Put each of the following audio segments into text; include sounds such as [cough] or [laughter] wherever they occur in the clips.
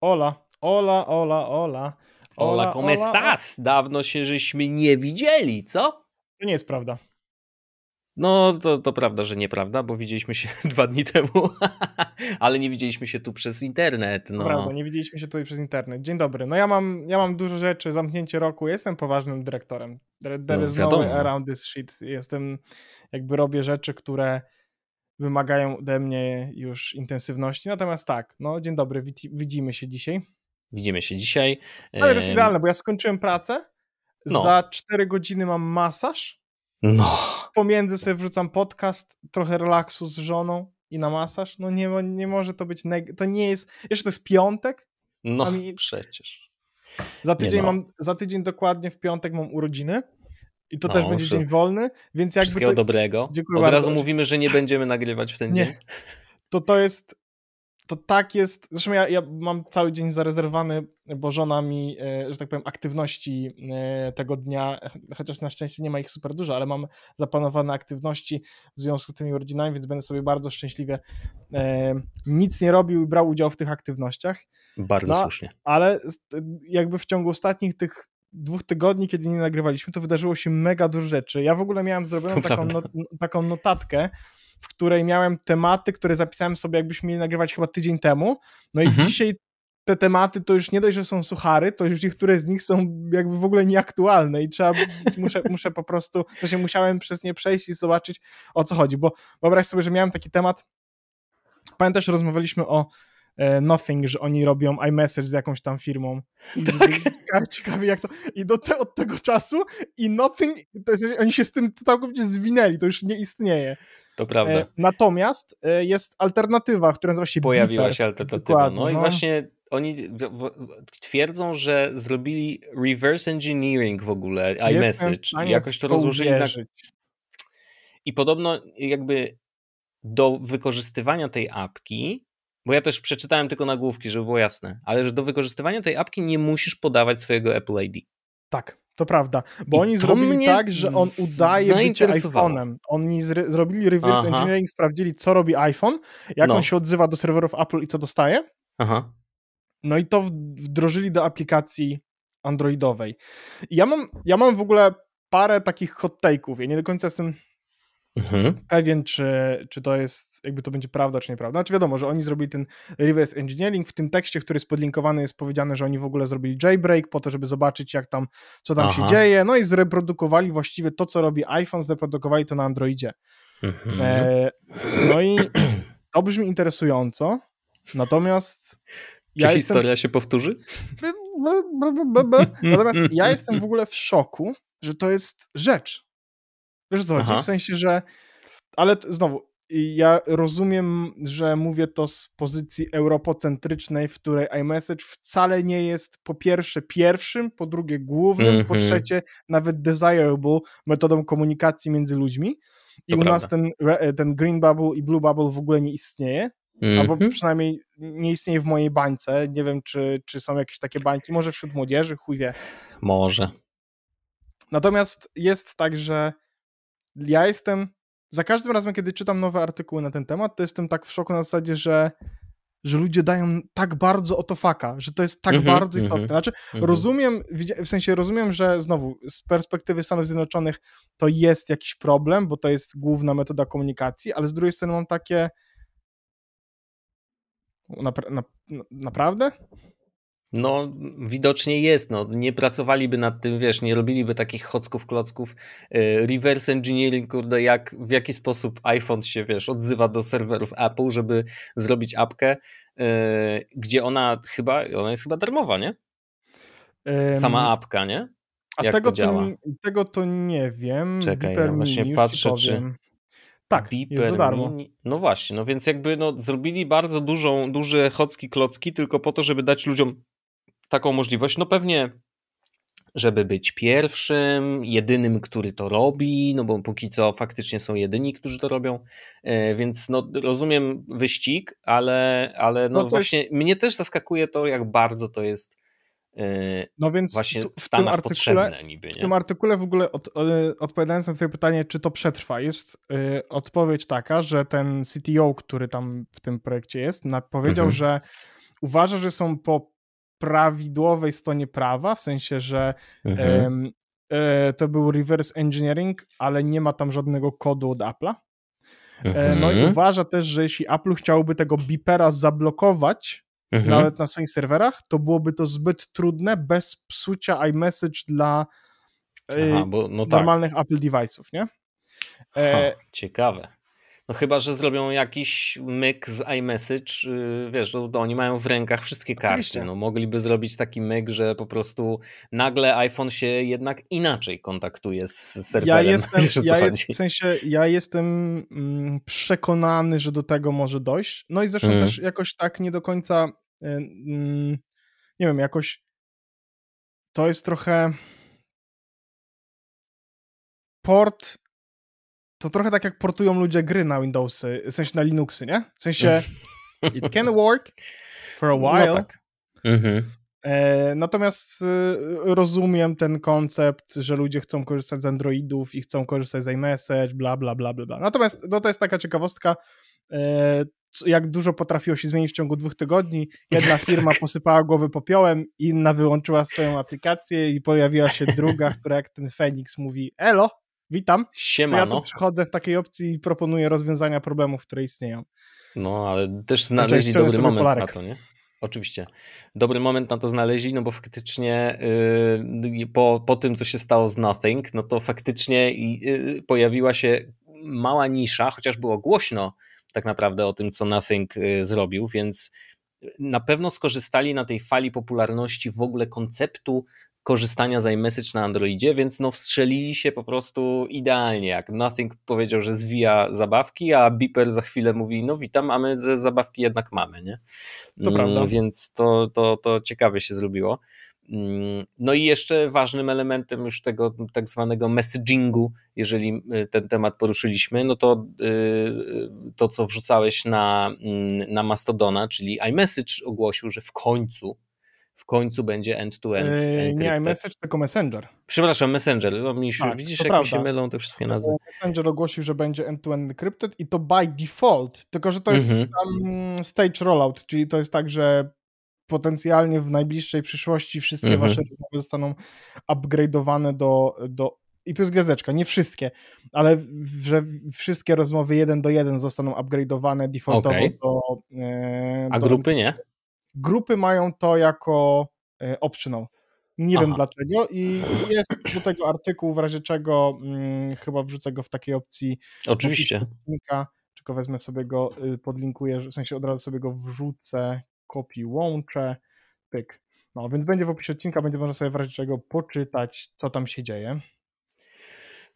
Ola, ola, ola, ola. Ola, Komestas, estás? Dawno się żeśmy nie widzieli, co? To nie jest prawda. No, to, to prawda, że nieprawda, bo widzieliśmy się [laughs] dwa dni temu, [laughs] ale nie widzieliśmy się tu przez internet. No. Prawda, nie widzieliśmy się tutaj przez internet. Dzień dobry. No ja mam, ja mam dużo rzeczy, zamknięcie roku, jestem poważnym dyrektorem. There, there no, is no around this shit. Jestem, jakby robię rzeczy, które wymagają ode mnie już intensywności. Natomiast tak, no dzień dobry, widzimy się dzisiaj. Widzimy się dzisiaj. Ale to jest idealne, bo ja skończyłem pracę, no. za 4 godziny mam masaż, no. pomiędzy sobie wrzucam podcast, trochę relaksu z żoną i na masaż. No nie, nie może to być, to nie jest, jeszcze to jest piątek. No mi... przecież. Za tydzień, no. mam, za tydzień dokładnie w piątek mam urodziny. I to no, też będzie dzień wolny, więc jakby... Wszystkiego to... dobrego. Dziękuję Od bardzo. razu mówimy, że nie będziemy nagrywać w ten nie. dzień. To to jest... To tak jest... Zresztą ja, ja mam cały dzień zarezerwany, bo żona mi, e, że tak powiem, aktywności e, tego dnia, chociaż na szczęście nie ma ich super dużo, ale mam zapanowane aktywności w związku z tymi rodzinami, więc będę sobie bardzo szczęśliwie e, nic nie robił i brał udział w tych aktywnościach. Bardzo no, słusznie. Ale jakby w ciągu ostatnich tych dwóch tygodni, kiedy nie nagrywaliśmy, to wydarzyło się mega dużo rzeczy. Ja w ogóle miałem zrobioną taką, taką notatkę, w której miałem tematy, które zapisałem sobie, jakbyśmy mieli nagrywać chyba tydzień temu. No i mhm. dzisiaj te tematy to już nie dość, że są suchary, to już niektóre z nich są jakby w ogóle nieaktualne i trzeba, muszę, [laughs] muszę po prostu, to się musiałem przez nie przejść i zobaczyć o co chodzi, bo wyobraź sobie, że miałem taki temat, pamiętasz, rozmawialiśmy o E, nothing, że oni robią iMessage z jakąś tam firmą. Mhm. Tak. Ciekawe jak to... I do te, od tego czasu i Nothing, to jest, oni się z tym całkowicie zwinęli, to już nie istnieje. To prawda. E, natomiast e, jest alternatywa, która nazywa się Pojawiła Beeper. się alternatywa. no, i no. właśnie oni twierdzą, że zrobili reverse engineering w ogóle iMessage. Jakoś to, to rozłożyli na... I podobno jakby do wykorzystywania tej apki bo ja też przeczytałem tylko nagłówki, żeby było jasne, ale że do wykorzystywania tej apki nie musisz podawać swojego Apple ID. Tak, to prawda, bo I oni zrobili tak, że on udaje bycie iPhone'em. Oni zry- zrobili reverse Aha. engineering, sprawdzili co robi iPhone, jak no. on się odzywa do serwerów Apple i co dostaje. Aha. No i to wdrożyli do aplikacji androidowej. I ja mam, ja mam w ogóle parę takich hot take'ów. Ja nie do końca jestem mhm. pewien, czy, czy to jest, jakby to będzie prawda, czy nieprawda. Znaczy wiadomo, że oni zrobili ten reverse engineering, w tym tekście, który jest podlinkowany jest powiedziane, że oni w ogóle zrobili jailbreak po to, żeby zobaczyć jak tam, co tam Aha. się dzieje, no i zreprodukowali właściwie to, co robi iPhone, zreprodukowali to na Androidzie. Mhm. E, no i to brzmi interesująco, natomiast czy ja historia jestem... się powtórzy? Natomiast ja jestem w ogóle w szoku, że to jest rzecz. Wiesz co W sensie, że. Ale znowu, ja rozumiem, że mówię to z pozycji europocentrycznej, w której iMessage wcale nie jest po pierwsze pierwszym, po drugie głównym, mm -hmm. po mhm. trzecie nawet desirable metodą komunikacji między ludźmi. I to u prawda. nas ten, e, ten Green Bubble i Blue Bubble w ogóle nie istnieje. Mm -hmm. Albo mhm. przynajmniej nie istnieje w mojej bańce. Nie wiem, czy, czy są jakieś takie bańki. Może wśród młodzieży, chuj wie. Może. Natomiast jest tak, że ja jestem za każdym razem, kiedy czytam nowe artykuły na ten temat, to jestem tak w szoku na zasadzie, że, że ludzie dają tak bardzo o to faka, że to jest tak mm -hmm, bardzo mhm, istotne. Mm -hmm, znaczy, mm -hmm. rozumiem, w sensie rozumiem, że znowu z perspektywy Stanów Zjednoczonych to jest jakiś problem, bo to jest główna metoda komunikacji, ale z drugiej strony mam takie. Napra na naprawdę? No, widocznie jest. No. Nie pracowaliby nad tym, wiesz, nie robiliby takich chocków, klocków. E, reverse engineering, kurde, jak, w jaki sposób iPhone się, wiesz, odzywa do serwerów Apple, żeby zrobić apkę, e, gdzie ona chyba, ona jest chyba darmowa, nie? Sama apka, nie? A tego to, działa? To, tego to nie wiem. Czekaj, Beeper no właśnie Mini, patrzę, czy... Tak, Beeper jest za darmo. Mini. No właśnie, no więc jakby no, zrobili bardzo dużą, duże chocki klocki tylko po to, żeby dać ludziom taką możliwość? No pewnie żeby być pierwszym, jedynym, który to robi, no bo póki co faktycznie są jedyni, którzy to robią, e, więc no, rozumiem wyścig, ale, ale no, no coś... właśnie mnie też zaskakuje to, jak bardzo to jest e, no więc właśnie w, w Stanach artykule, potrzebne niby. Nie? W tym artykule w ogóle od, e, odpowiadając na twoje pytanie, czy to przetrwa, jest y, odpowiedź taka, że ten CTO, który tam w tym projekcie jest, powiedział, mhm. że uważa, że są po prawidłowej stronie prawa, w sensie, że mhm. e, to był reverse engineering, ale nie ma tam żadnego kodu od Apple'a. Mhm. No i mhm. uważa też, że jeśli Apple chciałby tego bipera zablokować, mhm. nawet na swoich serwerach, to byłoby to zbyt trudne bez psucia iMessage dla e, Aha, bo, no tak. normalnych tak. Apple device'ów, nie? E, ha, ciekawe. No chyba, że zrobią jakiś myk z iMessage, y, wiesz, no, oni mają w rękach wszystkie karty, no mogliby zrobić taki myk, że po prostu nagle iPhone się jednak inaczej kontaktuje z serwerem. Ja [laughs] jestem, wiesz, ja jest, w sensie, ja jestem mm, przekonany, że do tego może dojść, no i zresztą mhm. też jakoś tak nie do końca, y, mm, nie wiem, jakoś to jest trochę port to trochę tak jak portują ludzie gry na Windowsy, w sensie na Linuxy, nie? W sensie [laughs] it can work for a no while. No tak. Mhm. E, natomiast y, rozumiem ten koncept, że ludzie chcą korzystać z Androidów i chcą korzystać z iMessage, bla, bla, bla, bla. Natomiast no, to jest taka ciekawostka, e, jak dużo potrafiło się zmienić w ciągu dwóch tygodni. Jedna [laughs] firma tak. posypała głowy popiołem, inna wyłączyła swoją aplikację i pojawiła się druga, która jak ten Feniks mówi elo, witam. Siemano. To ja tu przychodzę w takiej opcji i proponuję rozwiązania problemów, które istnieją. No, ale też znaczy, znaleźli dobry moment polarek. na to, nie? Oczywiście. Dobry moment na to znaleźli, no bo faktycznie yy, po, po tym, co się stało z Nothing, no to faktycznie yy, pojawiła się mała nisza, chociaż było głośno tak naprawdę o tym, co Nothing yy, zrobił, więc na pewno skorzystali na tej fali popularności w ogóle konceptu korzystania z iMessage na Androidzie, więc no wstrzelili się po prostu idealnie, jak Nothing powiedział, że zwija zabawki, a Beeper za chwilę mówi, no witam, a my zabawki jednak mamy, nie? To mm, prawda. Więc to, to, to ciekawie się zrobiło. Mm, no i jeszcze ważnym elementem już tego tak zwanego messagingu, jeżeli y, ten temat poruszyliśmy, no to y, y, to, co wrzucałeś na, mm, na Mastodona, czyli iMessage ogłosił, że w końcu w końcu będzie end-to-end. Yy, -end nie iMessage, tylko Messenger. Przepraszam, Messenger. No, tak, mi się, tak, widzisz, jak prawda. mi się mylą te wszystkie yy, nazwy. Messenger ogłosił, że będzie end-to-end encrypted i to by default, tylko że to jest mm -hmm. stage rollout, czyli to jest tak, że potencjalnie w najbliższej przyszłości wszystkie mm -hmm. wasze rozmowy zostaną upgrade'owane do, do i tu jest gwiazdeczka, nie wszystkie, ale że wszystkie rozmowy 1 do 1 zostaną upgrade'owane defaultowo okay. do, e, A do grupy nie? Grupy mają to jako e, optional. Nie Aha. wiem dlaczego i jest do tego artykuł, w razie czego hmm, chyba wrzucę go w takiej opcji. Oczywiście. tylko wezmę sobie go, y, podlinkuję, w sensie od razu sobie go wrzucę, kopię, łączę, pyk. No, więc będzie w opisie odcinka, będzie można sobie w razie czego poczytać, co tam się dzieje.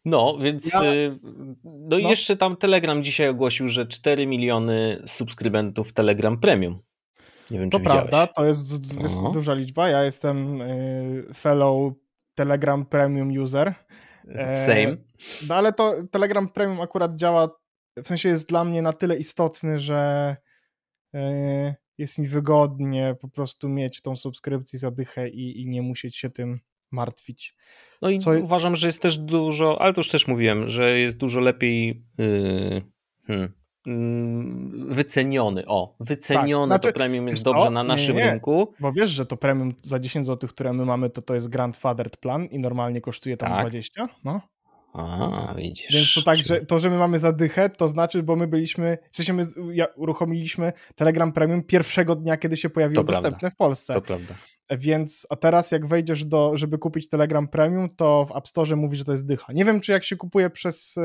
No, więc ja, y, no, no jeszcze tam Telegram dzisiaj ogłosił, że 4 miliony subskrybentów Telegram Premium. Nie wiem, to czy prawda, to jest, duża liczba. Ja jestem y, fellow Telegram Premium User. E, Same. No ale to Telegram Premium akurat działa, w sensie jest dla mnie na tyle istotny, że e, jest mi wygodnie po prostu mieć tą subskrypcję za dychę i, i nie musieć się tym martwić. No i Co... uważam, że jest też dużo, ale to już też mówiłem, że jest dużo lepiej. Yy, hmm Mm, wyceniony. O, tak, wycenione tak, znaczy, to premium jest dobrze na naszym nie, nie. rynku. Bo wiesz, że to premium za 10 zł, które my mamy, to to jest grandfathered plan i normalnie kosztuje tam tak. 20. No. A, widzisz. Więc to tak, że to, że my mamy zadychę, to znaczy, bo my byliśmy, w sensie my uruchomiliśmy Telegram Premium pierwszego dnia, kiedy się pojawiło dostępne prawda. w Polsce. To prawda. Więc, a teraz jak wejdziesz do, żeby kupić Telegram Premium, to w App Store mówi, że to jest dycha. Nie wiem, czy jak się kupuje przez e,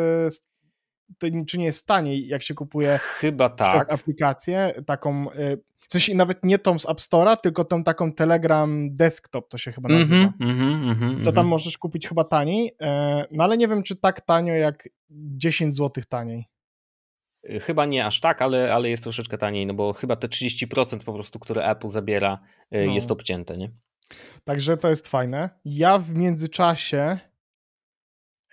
to czy nie jest taniej, jak się kupuje Chyba tak. aplikację taką. Y, w sensie nawet nie tą z App Store'a, tylko tą taką Telegram Desktop, to się chyba nazywa. Mm -hmm, mm -hmm, to mhm. tam możesz kupić chyba taniej, y, no ale nie wiem, czy tak tanio jak 10 zł taniej. Y, chyba nie aż tak, ale, ale jest troszeczkę taniej, no bo chyba te 30% po prostu, które Apple zabiera, no. jest obcięte, nie? Także to jest fajne. Ja w międzyczasie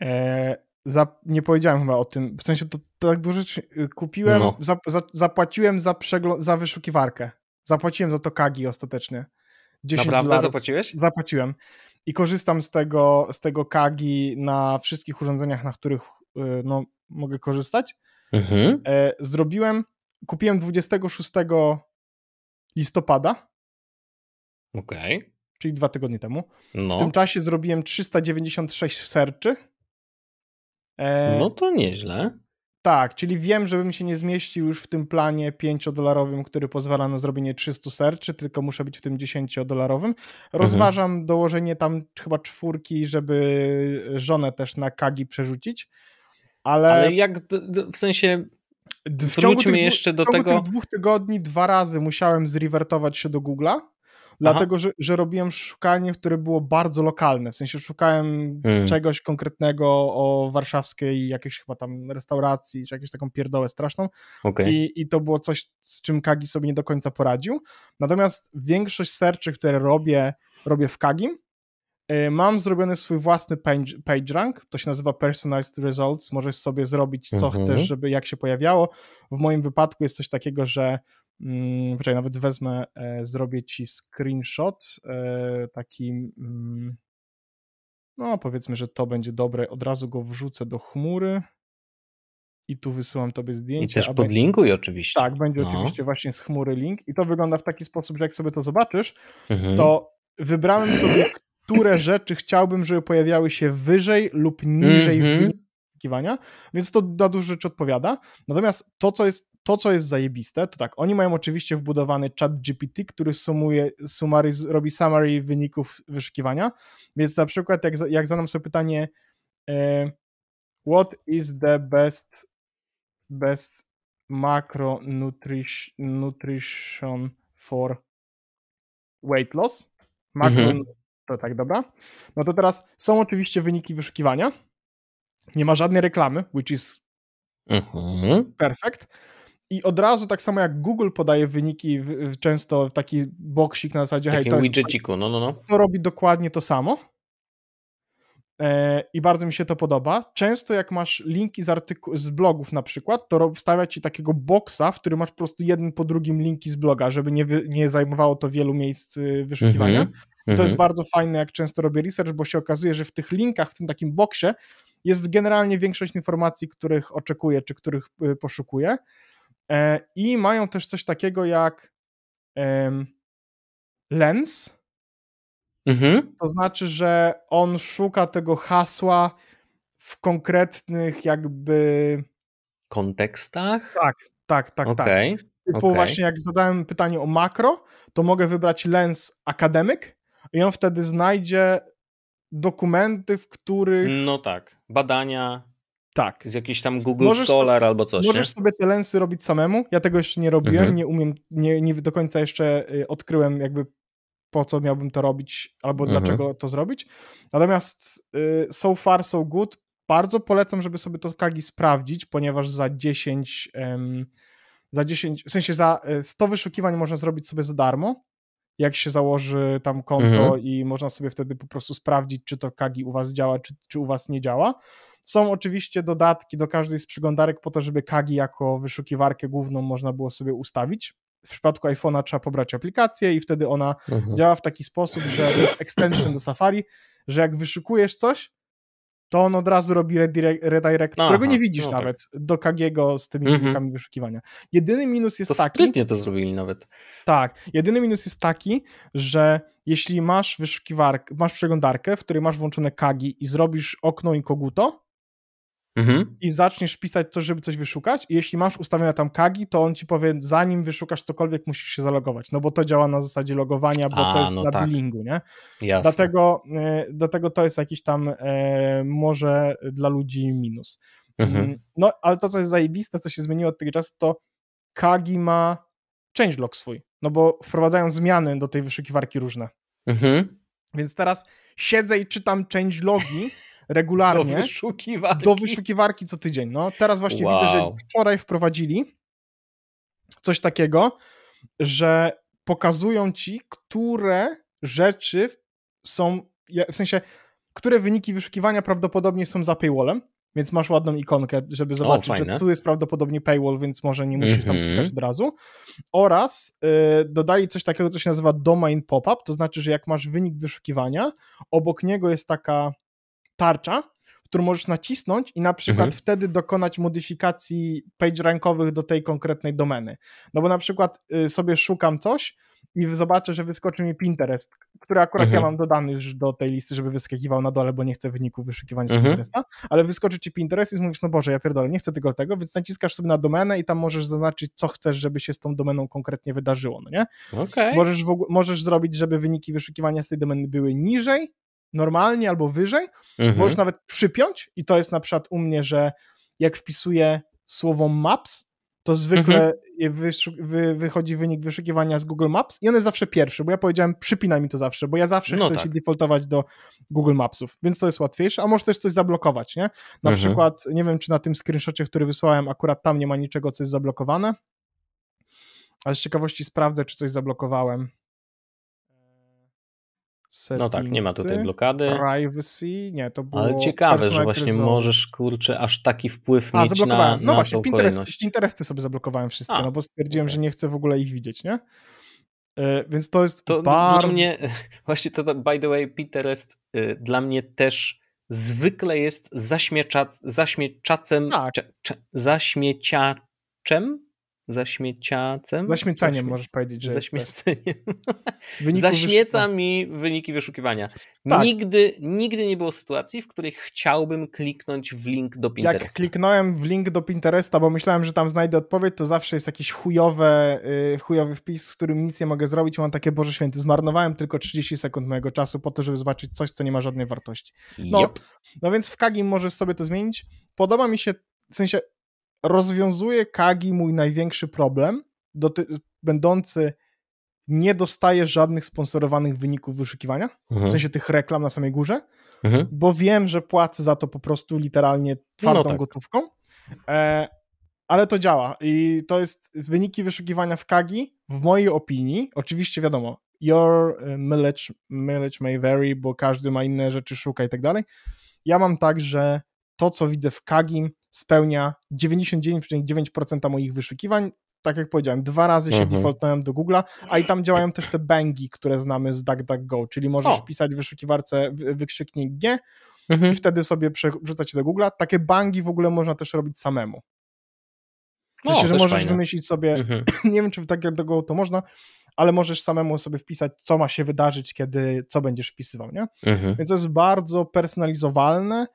e, za, nie powiedziałem chyba o tym, w sensie to, to tak dużo y, kupiłem, no. za, za, zapłaciłem za, za wyszukiwarkę. Zapłaciłem za to Kagi ostatecznie. 10 Naprawdę dolarów. zapłaciłeś? Zapłaciłem. I korzystam z tego, z tego Kagi na wszystkich urządzeniach, na których y, no, mogę korzystać. Mhm. E, zrobiłem, kupiłem 26 listopada. Okej. Okay. Czyli dwa tygodnie temu. No. W tym czasie zrobiłem 396 serczy E, no to nieźle. Tak, czyli wiem, żebym się nie zmieścił już w tym planie 5-dolarowym, który pozwala na zrobienie 300 serczy, tylko muszę być w tym 10-dolarowym. Mhm. Rozważam mhm. dołożenie tam chyba czwórki, żeby żonę też na Kagi przerzucić. Ale, ale jak w sensie Wróćmy jeszcze do tego. W ciągu tych dwóch tygodni dwa razy musiałem zrewertować się do Google'a dlatego że, że robiłem szukanie, które było bardzo lokalne, w sensie szukałem hmm. czegoś konkretnego o warszawskiej jakiejś chyba tam restauracji, czy jakąś taką pierdołę straszną okay. I, i to było coś, z czym Kagi sobie nie do końca poradził, natomiast większość serczy, które robię, robię w Kagim, y, Mam zrobiony swój własny page, Rank. to się nazywa Personalized Results. Możesz sobie zrobić, co mhm. chcesz, żeby jak się pojawiało. W moim wypadku jest coś takiego, że Hmm, poczekaj, nawet wezmę, e, zrobię ci screenshot e, taki. Mm, no, powiedzmy, że to będzie dobre. Od razu go wrzucę do chmury i tu wysyłam tobie zdjęcie. I też aby... podlinkuj oczywiście. Tak, będzie no. oczywiście właśnie z chmury link. I to wygląda w taki sposób, że jak sobie to zobaczysz, mhm. to wybrałem sobie, które rzeczy chciałbym, żeby pojawiały się wyżej lub niżej mhm. Więc to na dużo rzeczy odpowiada. Natomiast to, co jest to, co jest zajebiste, to tak, oni mają oczywiście wbudowany chat GPT, który sumuje, sumary, robi summary wyników wyszukiwania, więc na przykład jak, jak zadam sobie pytanie e, what is the best best nutrition for weight loss? Macro, mhm. To tak, dobra. No to teraz są oczywiście wyniki wyszukiwania. Nie ma żadnej reklamy, which is mhm. perfect i od razu, tak samo jak Google podaje wyniki w, w, często w taki boksik na zasadzie Takim hej, to widgetiku, jest, no, no, no. To robi dokładnie to samo. E, I bardzo mi się to podoba. Często jak masz linki z, artyku- z blogów na przykład, to wstawia ci takiego boksa, w którym masz po prostu jeden po drugim linki z bloga, żeby nie, wy- nie zajmowało to wielu miejsc y, wyszukiwania. Mm-hmm, to mm-hmm. jest mhm. bardzo fajne, jak często robię research, bo się okazuje, że w tych linkach, w tym takim boksie jest generalnie większość informacji, których oczekuję, czy których y, poszukuję. E, I mają też coś takiego jak lens. Mhm. To znaczy, że on szuka tego hasła w konkretnych jakby kontekstach. Tak, tak, tak, okay. tak. Typu okay. właśnie jak zadałem pytanie o makro, to mogę wybrać lens akademik i on wtedy znajdzie dokumenty, w których... No tak, badania, tak. Z jakiś tam Google możesz Scholar sobie, albo coś. Możesz nie? sobie te lensy robić samemu. Ja tego jeszcze nie robiłem, mhm. nie umiem, nie, nie do końca jeszcze y, odkryłem jakby po co miałbym to robić albo mhm. dlaczego to zrobić. Natomiast y, so far so good. Bardzo polecam, żeby sobie to Kagi sprawdzić, ponieważ za 10 za 10, w sensie za 100 y, wyszukiwań można zrobić sobie za darmo jak się założy tam konto mhm. i można sobie wtedy po prostu sprawdzić, czy to Kagi u was działa, czy, czy u was nie działa. Są oczywiście dodatki do każdej z przeglądarek po to, żeby Kagi jako wyszukiwarkę główną można było sobie ustawić. W przypadku iPhone'a trzeba pobrać aplikację i wtedy ona mhm. działa w taki sposób, że jest extension do Safari, że jak wyszukujesz coś, to on od razu robi redirect, redirect Aha, którego nie widzisz no tak. nawet, tak. do Kagiego z tymi mhm. wyszukiwania. Jedyny minus jest to taki... sprytnie to zrobili nawet. Tak, jedyny minus jest taki, że jeśli masz wyszukiwarkę, masz przeglądarkę, w której masz włączone Kagi i zrobisz okno i koguto, mhm. i zaczniesz pisać coś, żeby coś wyszukać. I jeśli masz ustawione tam kagi, to on ci powie, zanim wyszukasz cokolwiek, musisz się zalogować. No bo to działa na zasadzie logowania, bo A, to jest no dla tak. billingu, nie? Jasne. Dlatego, e, dlatego to jest jakiś tam e, może dla ludzi minus. Mm, mhm. No, ale to, co jest zajebiste, co się zmieniło od tego czasu, to Kagi ma changelog swój, no bo wprowadzają zmiany do tej wyszukiwarki różne. Mhm. Więc teraz siedzę i czytam changelogi [laughs] regularnie do wyszukiwarki, do wyszukiwarki co tydzień. No, teraz właśnie wow. widzę, że wczoraj wprowadzili coś takiego, że pokazują ci, które rzeczy są, w sensie, które wyniki wyszukiwania prawdopodobnie są za paywallem, więc masz ładną ikonkę, żeby zobaczyć, o, że tu jest prawdopodobnie paywall, więc może nie musisz mm -hmm. tam mhm. klikać od razu. Oraz y, dodali coś takiego, co się nazywa domain pop-up, to znaczy, że jak masz wynik wyszukiwania, obok niego jest taka tarcza, którą możesz nacisnąć i na przykład mhm. wtedy dokonać modyfikacji page rankowych do tej konkretnej domeny. No bo na przykład y, sobie szukam coś i zobaczę, że wyskoczy mi Pinterest, który akurat mhm. ja mam dodany już do tej listy, żeby wyskakiwał na dole, bo nie chcę wyników wyszukiwania mhm. z Pinteresta, ale wyskoczy ci Pinterest i mówisz, no Boże, ja pierdolę, nie chcę tego, tego, więc naciskasz sobie na domenę i tam możesz zaznaczyć, co chcesz, żeby się z tą domeną konkretnie wydarzyło, no nie? Okay. Możesz, w, możesz zrobić, żeby wyniki wyszukiwania z tej domeny były niżej, normalnie albo wyżej. Mhm. Możesz nawet przypiąć i to jest na przykład u mnie, że jak wpisuję słowo maps, to zwykle mhm. wy wychodzi wynik wyszukiwania z Google Maps i on jest zawsze pierwszy, bo ja powiedziałem przypinaj mi to zawsze, bo ja zawsze no chcę tak. się defaultować do Google Mapsów, więc to jest łatwiejsze, a może też coś zablokować, nie? Na mhm. przykład, nie wiem czy na tym screenshotie, który wysłałem, akurat tam nie ma niczego, co jest zablokowane, ale z ciekawości sprawdzę, czy coś zablokowałem. Settingsy, no tak, nie ma tutaj blokady. Privacy, nie, to było... Ale ciekawe, że właśnie możesz, kurczę, aż taki wpływ A, mieć na, No na właśnie, Interesy. Interesy sobie zablokowałem wszystkie, A, no bo stwierdziłem, okay. że nie chcę w ogóle ich widzieć, nie? E, więc to jest to bardzo... Dla mnie, [laughs] właśnie to, by the way, Pinterest yy, dla mnie też zwykle jest zaśmiecza, zaśmieczacem, tak. zaśmieciaczem zaśmieciacem. Zaśmiecaniem Zaśmie... możesz powiedzieć, że Zaśmieceniem. [laughs] Zaśmieca mi wyniki wyszukiwania. Tak. Nigdy, nigdy nie było sytuacji, w której chciałbym kliknąć w link do Pinteresta. Jak kliknąłem w link do Pinteresta, bo myślałem, że tam znajdę odpowiedź, to zawsze jest jakiś chujowe, y, chujowy wpis, z którym nic nie mogę zrobić. Mam takie, Boże Święty, zmarnowałem tylko 30 sekund mojego czasu po to, żeby zobaczyć coś, co nie ma żadnej wartości. No, yep. no więc w Kagim możesz sobie to zmienić. Podoba mi się, w sensie rozwiązuje Kagi mój największy problem, doty- będący nie dostaję żadnych sponsorowanych wyników wyszukiwania, mhm. w sensie tych reklam na samej górze, mhm. bo wiem, że płacę za to po prostu literalnie twardą no tak. gotówką. E, ale to działa i to jest wyniki wyszukiwania w Kagi, w mojej opinii, oczywiście wiadomo, your e, mileage, mileage may vary, bo każdy ma inne rzeczy, szuka i tak dalej. Ja mam tak, że to, co widzę w Kagim, spełnia 99,9% moich wyszukiwań. Tak jak powiedziałem, dwa razy się mhm. defaultowałem do Google'a, a i tam działają też te bangi, które znamy z DuckDuckGo, czyli możesz o. wpisać w wyszukiwarce wykrzyknik G mhm. i wtedy sobie przerzucać do Google'a. Takie bangi w ogóle można też robić samemu. W sensie, o, że możesz fajne. wymyślić sobie, mhm. [clears throat] nie wiem czy w DuckDuckGo to można, ale możesz samemu sobie wpisać, co ma się wydarzyć, kiedy, co będziesz wpisywał, nie? Mhm. Więc to jest bardzo personalizowalne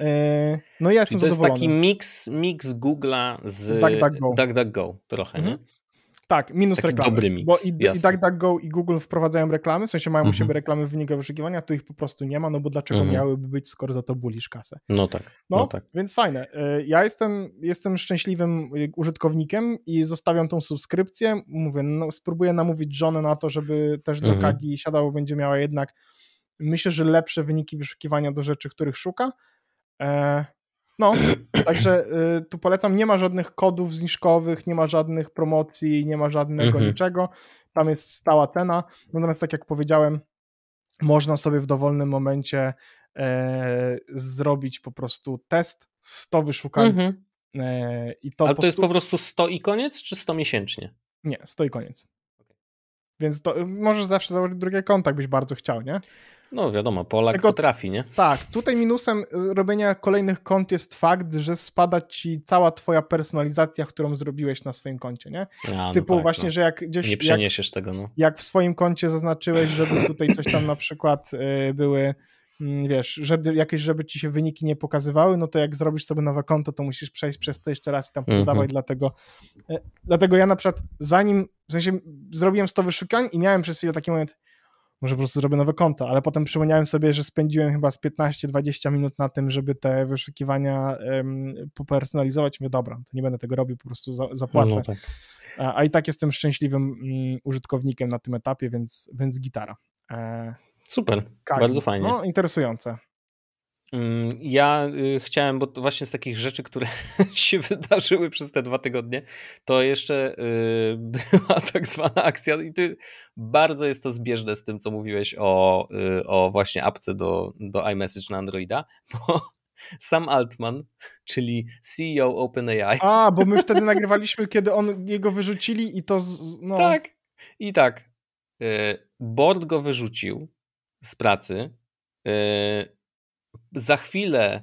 E, no ja jestem to zadowolony. jest taki miks, miks Google'a z, z DuckDuckGo Go, trochę, mhm. nie? Tak, minus reklamy. bo i, i DuckDuckGo i Google wprowadzają reklamy, w sensie mają mhm. u siebie mhm. reklamy w wynikach wyszukiwania, tu ich po prostu nie ma, no bo dlaczego mhm. miałyby być, skoro za to bulisz kasę. No tak. No, no tak. więc fajne. E, ja jestem, jestem szczęśliwym y, użytkownikiem i zostawiam tą subskrypcję. Mówię, no, spróbuję namówić żonę na to, żeby też do mhm. Kagi siadał, będzie miała jednak myślę, że lepsze wyniki wyszukiwania do rzeczy, których szuka, E, no, [clears throat] także y, tu polecam, nie ma żadnych kodów zniżkowych, nie ma żadnych promocji, nie ma żadnego mhm. niczego, tam jest stała cena, natomiast tak jak powiedziałem, można sobie w dowolnym momencie e, zrobić po prostu test 100 wyszukanych. Mhm. E, i to Ale to jest po prostu 100 i koniec, czy 100 miesięcznie? Nie, 100 i koniec. Więc to y, możesz zawsze założyć drugie konto, jakbyś bardzo chciał, nie? No wiadomo, Polak Tego, potrafi, nie? Tak, tutaj minusem y, robienia kolejnych kont jest fakt, że spada ci cała twoja personalizacja, którą zrobiłeś na swoim koncie, nie? A, no Typu tak, właśnie, no. że jak gdzieś... Nie przeniesiesz jak, tego, no. Jak w swoim koncie zaznaczyłeś, żeby tutaj coś tam na [clears throat] przykład y, były mm, wiesz, że jakieś, żeby ci się wyniki nie pokazywały, no to jak zrobisz sobie nowe konto, to musisz przejść przez to jeszcze raz i tam podawać, mm -hmm. dlatego y, dlatego ja na przykład zanim, w sensie zrobiłem 100 wyszukań i miałem przez siebie taki moment, może po prostu zrobię nowe konto, ale potem przypomniałem sobie, że spędziłem chyba z 15-20 minut na tym, żeby te wyszukiwania um, popersonalizować. Mówię, dobra, to nie będę tego robił, po prostu za, zapłacę. No, no tak. a, a, i tak jestem szczęśliwym um, użytkownikiem na tym etapie, więc, więc gitara. E, Super, Kali. bardzo fajnie. No, interesujące. Mm, ja y, chciałem, bo to właśnie z takich rzeczy, które [laughs] się wydarzyły przez te dwa tygodnie, to jeszcze y, [laughs] była tak zwana akcja, i ty, bardzo jest to zbieżne z tym, co mówiłeś o, y, o właśnie apce do, do iMessage na Androida, [laughs] bo sam Altman, czyli CEO OpenAI. A, bo my wtedy nagrywaliśmy, kiedy on jego wyrzucili i to. Z, no. Tak. I tak. Board go wyrzucił z pracy za chwilę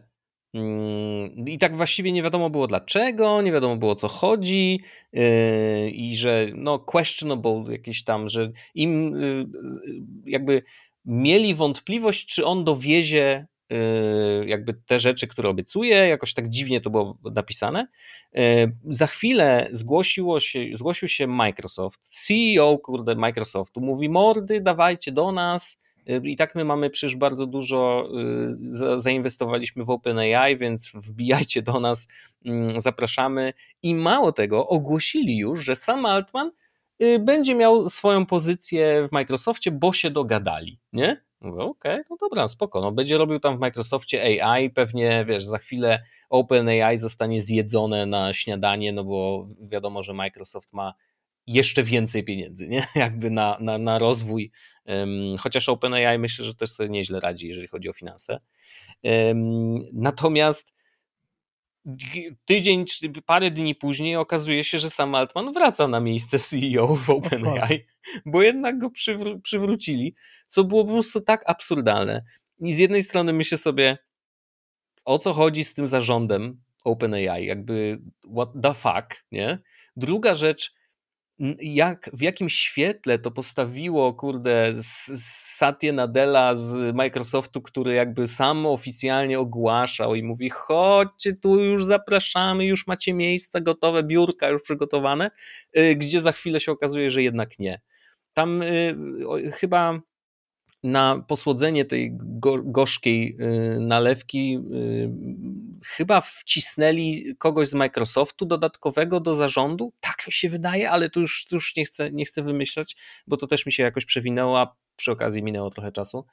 mm, i tak właściwie nie wiadomo było dlaczego, nie wiadomo było o co chodzi yy, i że no questionable jakieś tam, że im yy, jakby mieli wątpliwość, czy on dowiezie yy, jakby te rzeczy, które obiecuje, jakoś tak dziwnie to było napisane. Za chwilę zgłosiło się, zgłosił się Microsoft, CEO kurde Microsoftu, mówi mordy dawajcie do nas, i tak my mamy przecież bardzo dużo, y, zainwestowaliśmy w OpenAI, więc wbijajcie do nas, mm, zapraszamy. I mało tego, ogłosili już, że sam Altman y, będzie miał swoją pozycję w Microsoftie, bo się dogadali, nie? Mówię, okej, okay, no dobra, spoko, no będzie robił tam w Microsoftie AI, pewnie, wiesz, za chwilę OpenAI zostanie zjedzone na śniadanie, no bo wiadomo, że Microsoft ma jeszcze więcej pieniędzy, nie? [laughs] Jakby na, na, na rozwój. Chociaż OpenAI myślę, że też sobie nieźle radzi, jeżeli chodzi o finanse. Natomiast tydzień czy parę dni później okazuje się, że sam Altman wraca na miejsce CEO w no OpenAI, [laughs] bo jednak go przywró przywrócili, co było po prostu tak absurdalne. I z jednej strony myślę sobie, o co chodzi z tym zarządem OpenAI, jakby what the fuck, nie? Druga rzecz, jak, w jakim świetle to postawiło, kurde, Satya Nadella z Microsoftu, który jakby sam oficjalnie ogłaszał i mówi, chodźcie tu, już zapraszamy, już macie miejsca gotowe, biurka już przygotowane, y, gdzie za chwilę się okazuje, że jednak nie. Tam y, chyba na posłodzenie tej gorzkiej y, nalewki y, chyba wcisnęli kogoś z Microsoftu dodatkowego do zarządu. Tak mi się wydaje, ale to już, już nie, chcę, nie chcę wymyślać, bo to też mi się jakoś przewinęło, a przy okazji minęło trochę czasu.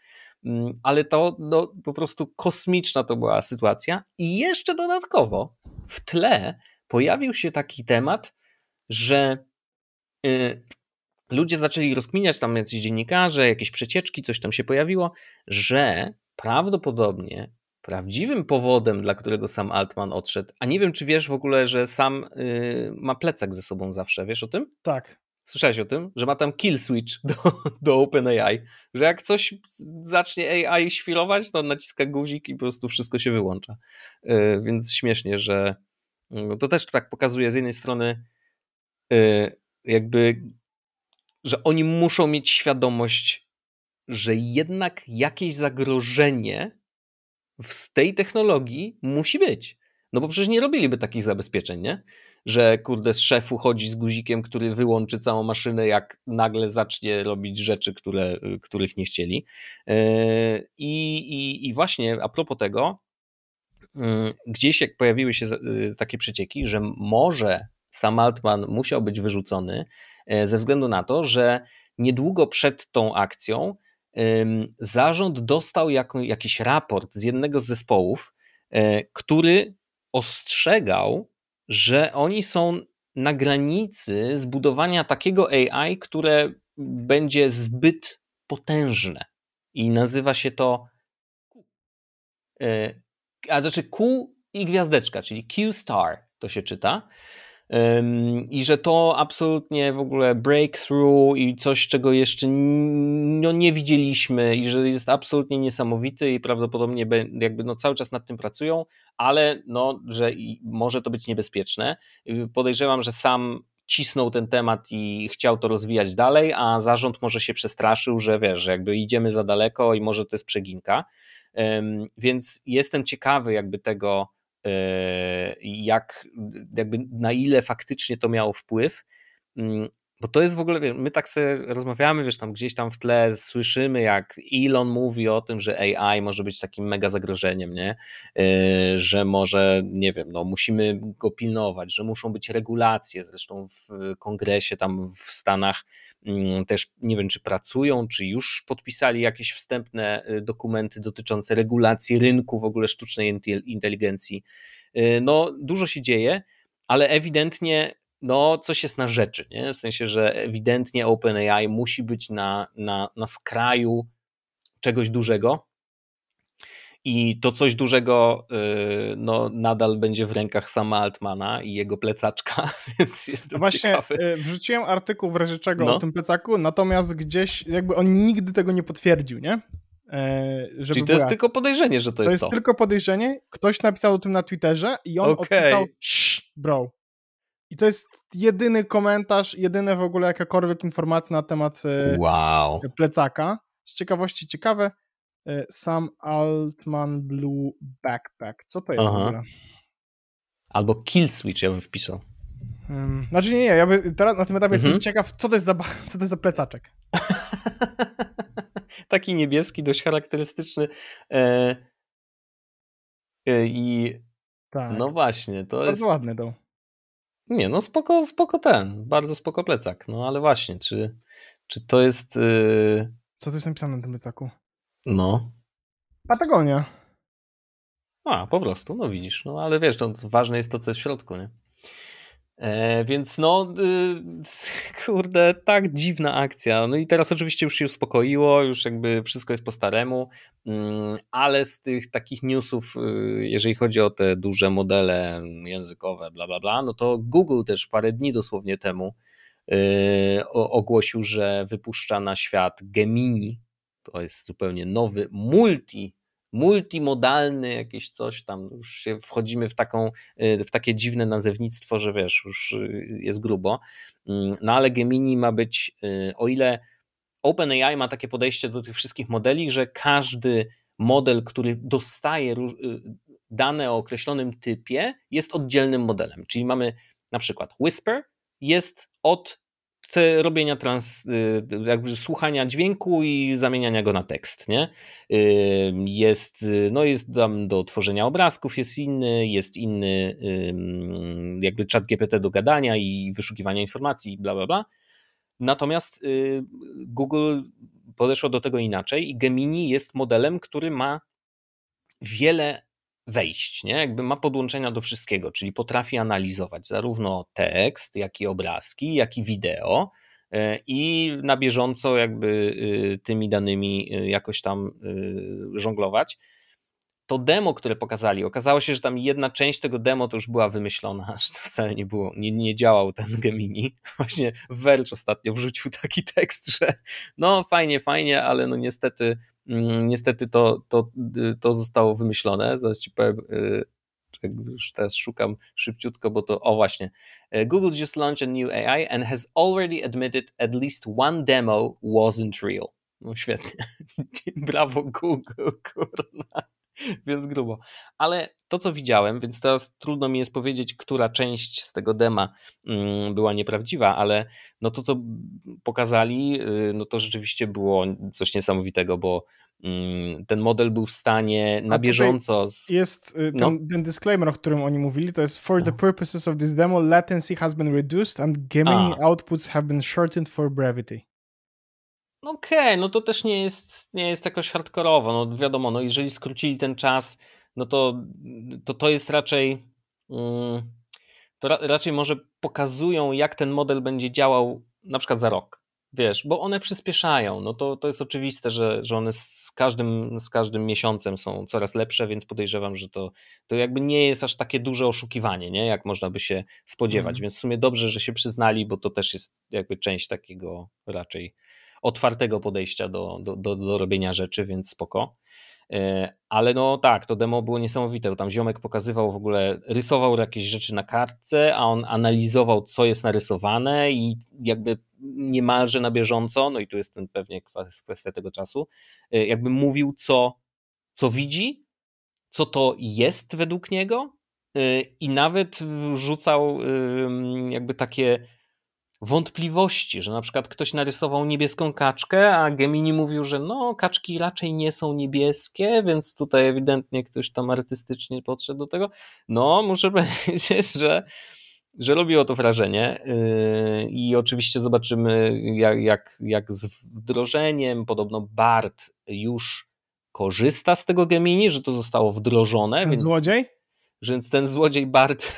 Mm, ale to no, po prostu kosmiczna to była sytuacja. I jeszcze dodatkowo w tle pojawił się taki temat, że y, ludzie zaczęli rozkminiać, tam jacyś dziennikarze, jakieś przecieczki, coś tam się pojawiło, że prawdopodobnie prawdziwym powodem, dla którego sam Altman odszedł, a nie wiem, czy wiesz w ogóle, że sam yy, ma plecak ze sobą zawsze, wiesz o tym? Tak. Słyszałeś o tym, że ma tam kill switch [laughs] do, do OpenAI, że jak coś zacznie AI świlować, to naciska guzik i po prostu wszystko się wyłącza. Yy, więc śmiesznie, że no to też tak pokazuje z jednej strony yy, jakby że oni muszą mieć świadomość, że jednak jakieś zagrożenie z tej technologii musi być. No bo przecież nie robiliby takich zabezpieczeń, nie? Że kurde, z szefu chodzi z guzikiem, który wyłączy całą maszynę, jak nagle zacznie robić rzeczy, które, y, których nie chcieli. Yy, I, i, I właśnie a propos tego, yy, gdzieś jak pojawiły się y, takie przecieki, że może sam Altman musiał być wyrzucony, E, ze względu na to, że niedługo przed tą akcją zarząd dostał jakiś raport z jednego z zespołów, e, który ostrzegał, że oni są na granicy zbudowania takiego AI, które będzie zbyt potężne. I nazywa się to Q. E, a znaczy Q i gwiazdeczka, czyli Q star to się czyta. I że to absolutnie w ogóle breakthrough i coś, czego jeszcze no, nie widzieliśmy, i że jest absolutnie niesamowity i prawdopodobnie jakby no, cały czas nad tym pracują, ale no, że może to być niebezpieczne. Y, podejrzewam, że sam cisnął ten temat i chciał to rozwijać dalej, a zarząd może się przestraszył, że wiesz, że jakby idziemy za daleko i może to jest przeginka. Więc jestem ciekawy jakby tego, Yy, jak, jakby na ile faktycznie to miało wpływ. Mm, bo to jest w ogóle, my tak sobie rozmawiamy, wiesz, tam gdzieś tam w tle słyszymy, jak Elon mówi o tym, że AI może być takim mega zagrożeniem, nie? Yy, że może, nie wiem, no, musimy go pilnować, że muszą być regulacje. Zresztą w kongresie tam w Stanach Mm, też nie wiem, czy pracują, czy już podpisali jakieś wstępne y, dokumenty dotyczące regulacji rynku w ogóle sztucznej inteligencji. Y, no, dużo się dzieje, ale ewidentnie no, coś jest na rzeczy, nie? w sensie, że ewidentnie OpenAI musi być na, na, na skraju czegoś dużego. I to coś dużego y, no, nadal będzie w rękach sama Altmana i jego plecaczka, [laughs] więc jestem Właśnie ciekawy. Y, wrzuciłem artykuł w razie czego no. o tym plecaku, natomiast gdzieś jakby on nigdy tego nie potwierdził, nie? E, żeby Czyli to jest tylko podejrzenie, że to, to jest, to. To jest tylko podejrzenie. Ktoś napisał o tym na Twitterze i on okay. odpisał bro. I to jest jedyny komentarz, jedyne w ogóle jakakolwiek informacja na temat y, wow. plecaka. Z ciekawości ciekawe, E, Sam Altman Blue Backpack. Co to jest Aha. w ogóle? Albo Kill Switch ja bym wpisał. Znaczy nie, nie, ja by, teraz na tym etapie mhm. jestem ciekaw, co to jest za, [laughs] co to jest za plecaczek. [laughs] Taki niebieski, dość charakterystyczny. E, e, I tak. no właśnie, to Bardzo jest... ładny dom. Nie, no spoko, spoko ten, bardzo spoko plecak, no ale właśnie, czy, czy to jest... Y, co tu jest napisane na tym plecaku? No. Patagonia. A, po prostu, no widzisz, no ale wiesz, no, ważne jest to, co jest w środku, nie? E, więc no, y, [laughs] kurde, tak dziwna akcja. No i teraz oczywiście już się uspokoiło, już jakby wszystko jest po staremu, y, ale z tych takich newsów, y, jeżeli chodzi o te duże modele językowe, bla, bla, bla, no to Google też parę dni dosłownie temu y, ogłosił, że wypuszcza na świat Gemini, to jest zupełnie nowy, multi multimodalny, jakieś coś tam, już się wchodzimy w, taką, y, w takie dziwne nazewnictwo, że wiesz, już y, jest grubo. Mm, no ale Gemini ma być, y, o ile OpenAI ma takie podejście do tych wszystkich modeli, że każdy model, który dostaje dane o określonym typie, jest oddzielnym modelem. Czyli mamy na przykład Whisper, jest od robienia trans, y, jakby słuchania dźwięku i zamieniania go na tekst, nie? Y, jest, y, no jest tam do tworzenia obrazków, jest inny, jest inny jakby czat GPT do gadania i wyszukiwania informacji, bla, bla, bla. Natomiast Google podeszło do tego inaczej i Gemini jest modelem, który ma wiele wejść, nie? Jakby ma podłączenia do wszystkiego, czyli potrafi analizować zarówno tekst, jak i obrazki, jak i wideo e, i na bieżąco jakby y, tymi danymi y, jakoś tam y, żonglować. To demo, które pokazali, okazało się, że tam jedna część tego demo to już była wymyślona, [laughs] że to wcale nie było, nie, nie działał ten Gemini. [laughs] Właśnie Verge ostatnio wrzucił taki tekst, że no fajnie, fajnie, ale no niestety Mm, niestety to, to, y, to zostało wymyślone. Zaraz ci powiem, y, już teraz szukam szybciutko, bo to, o właśnie. E, Google just launched a new AI and has already admitted at least one demo wasn't real. No świetnie. [laughs] Brawo Google, kurwa. [laughs] więc grubo. Ale to, co widziałem, więc teraz trudno mi jest powiedzieć, która część z tego dema mm, była nieprawdziwa, ale no to, co pokazali, y, no to rzeczywiście było coś niesamowitego, bo mm, ten model był w stanie na bieżąco. Z... Jest y, ten, no. ten, disclaimer, o którym oni mówili, to jest for the purposes of this demo latency has been reduced and gaming A. outputs have been shortened for brevity no okej, okay, no to też nie jest, nie jest jakoś hardkorowo. No wiadomo, no jeżeli skrócili ten czas, no to to, to jest raczej. Mm, to ra, raczej może pokazują, jak ten model będzie działał na przykład za rok. Wiesz, bo one przyspieszają. No to, to jest oczywiste, że, że one z każdym, z każdym miesiącem są coraz lepsze, więc podejrzewam, że to, to jakby nie jest aż takie duże oszukiwanie, nie? jak można by się spodziewać. Mm. Więc w sumie dobrze, że się przyznali, bo to też jest jakby część takiego raczej otwartego podejścia do, do, do, do robienia rzeczy, więc spoko. E, ale no tak, to demo było niesamowite. Tam ziomek pokazywał w ogóle, rysował jakieś rzeczy na kartce, a on analizował, co jest narysowane i jakby niemalże na bieżąco, no i tu jest ten pewnie kwestia tego czasu, e, jakby mówił, co, co widzi, co to jest według niego e, i nawet rzucał jakby takie wątpliwości, że na przykład ktoś narysował niebieską kaczkę, a Gemini mówił, że no, kaczki raczej nie są niebieskie, więc tutaj ewidentnie ktoś tam artystycznie podszedł do tego. No, muszę [laughs] powiedzieć, że że robiło to wrażenie yy, i oczywiście zobaczymy jak, jak, jak z wdrożeniem, podobno Bart już korzysta z tego Gemini, że to zostało wdrożone. Ten więc, złodziej? Więc ten złodziej Bart...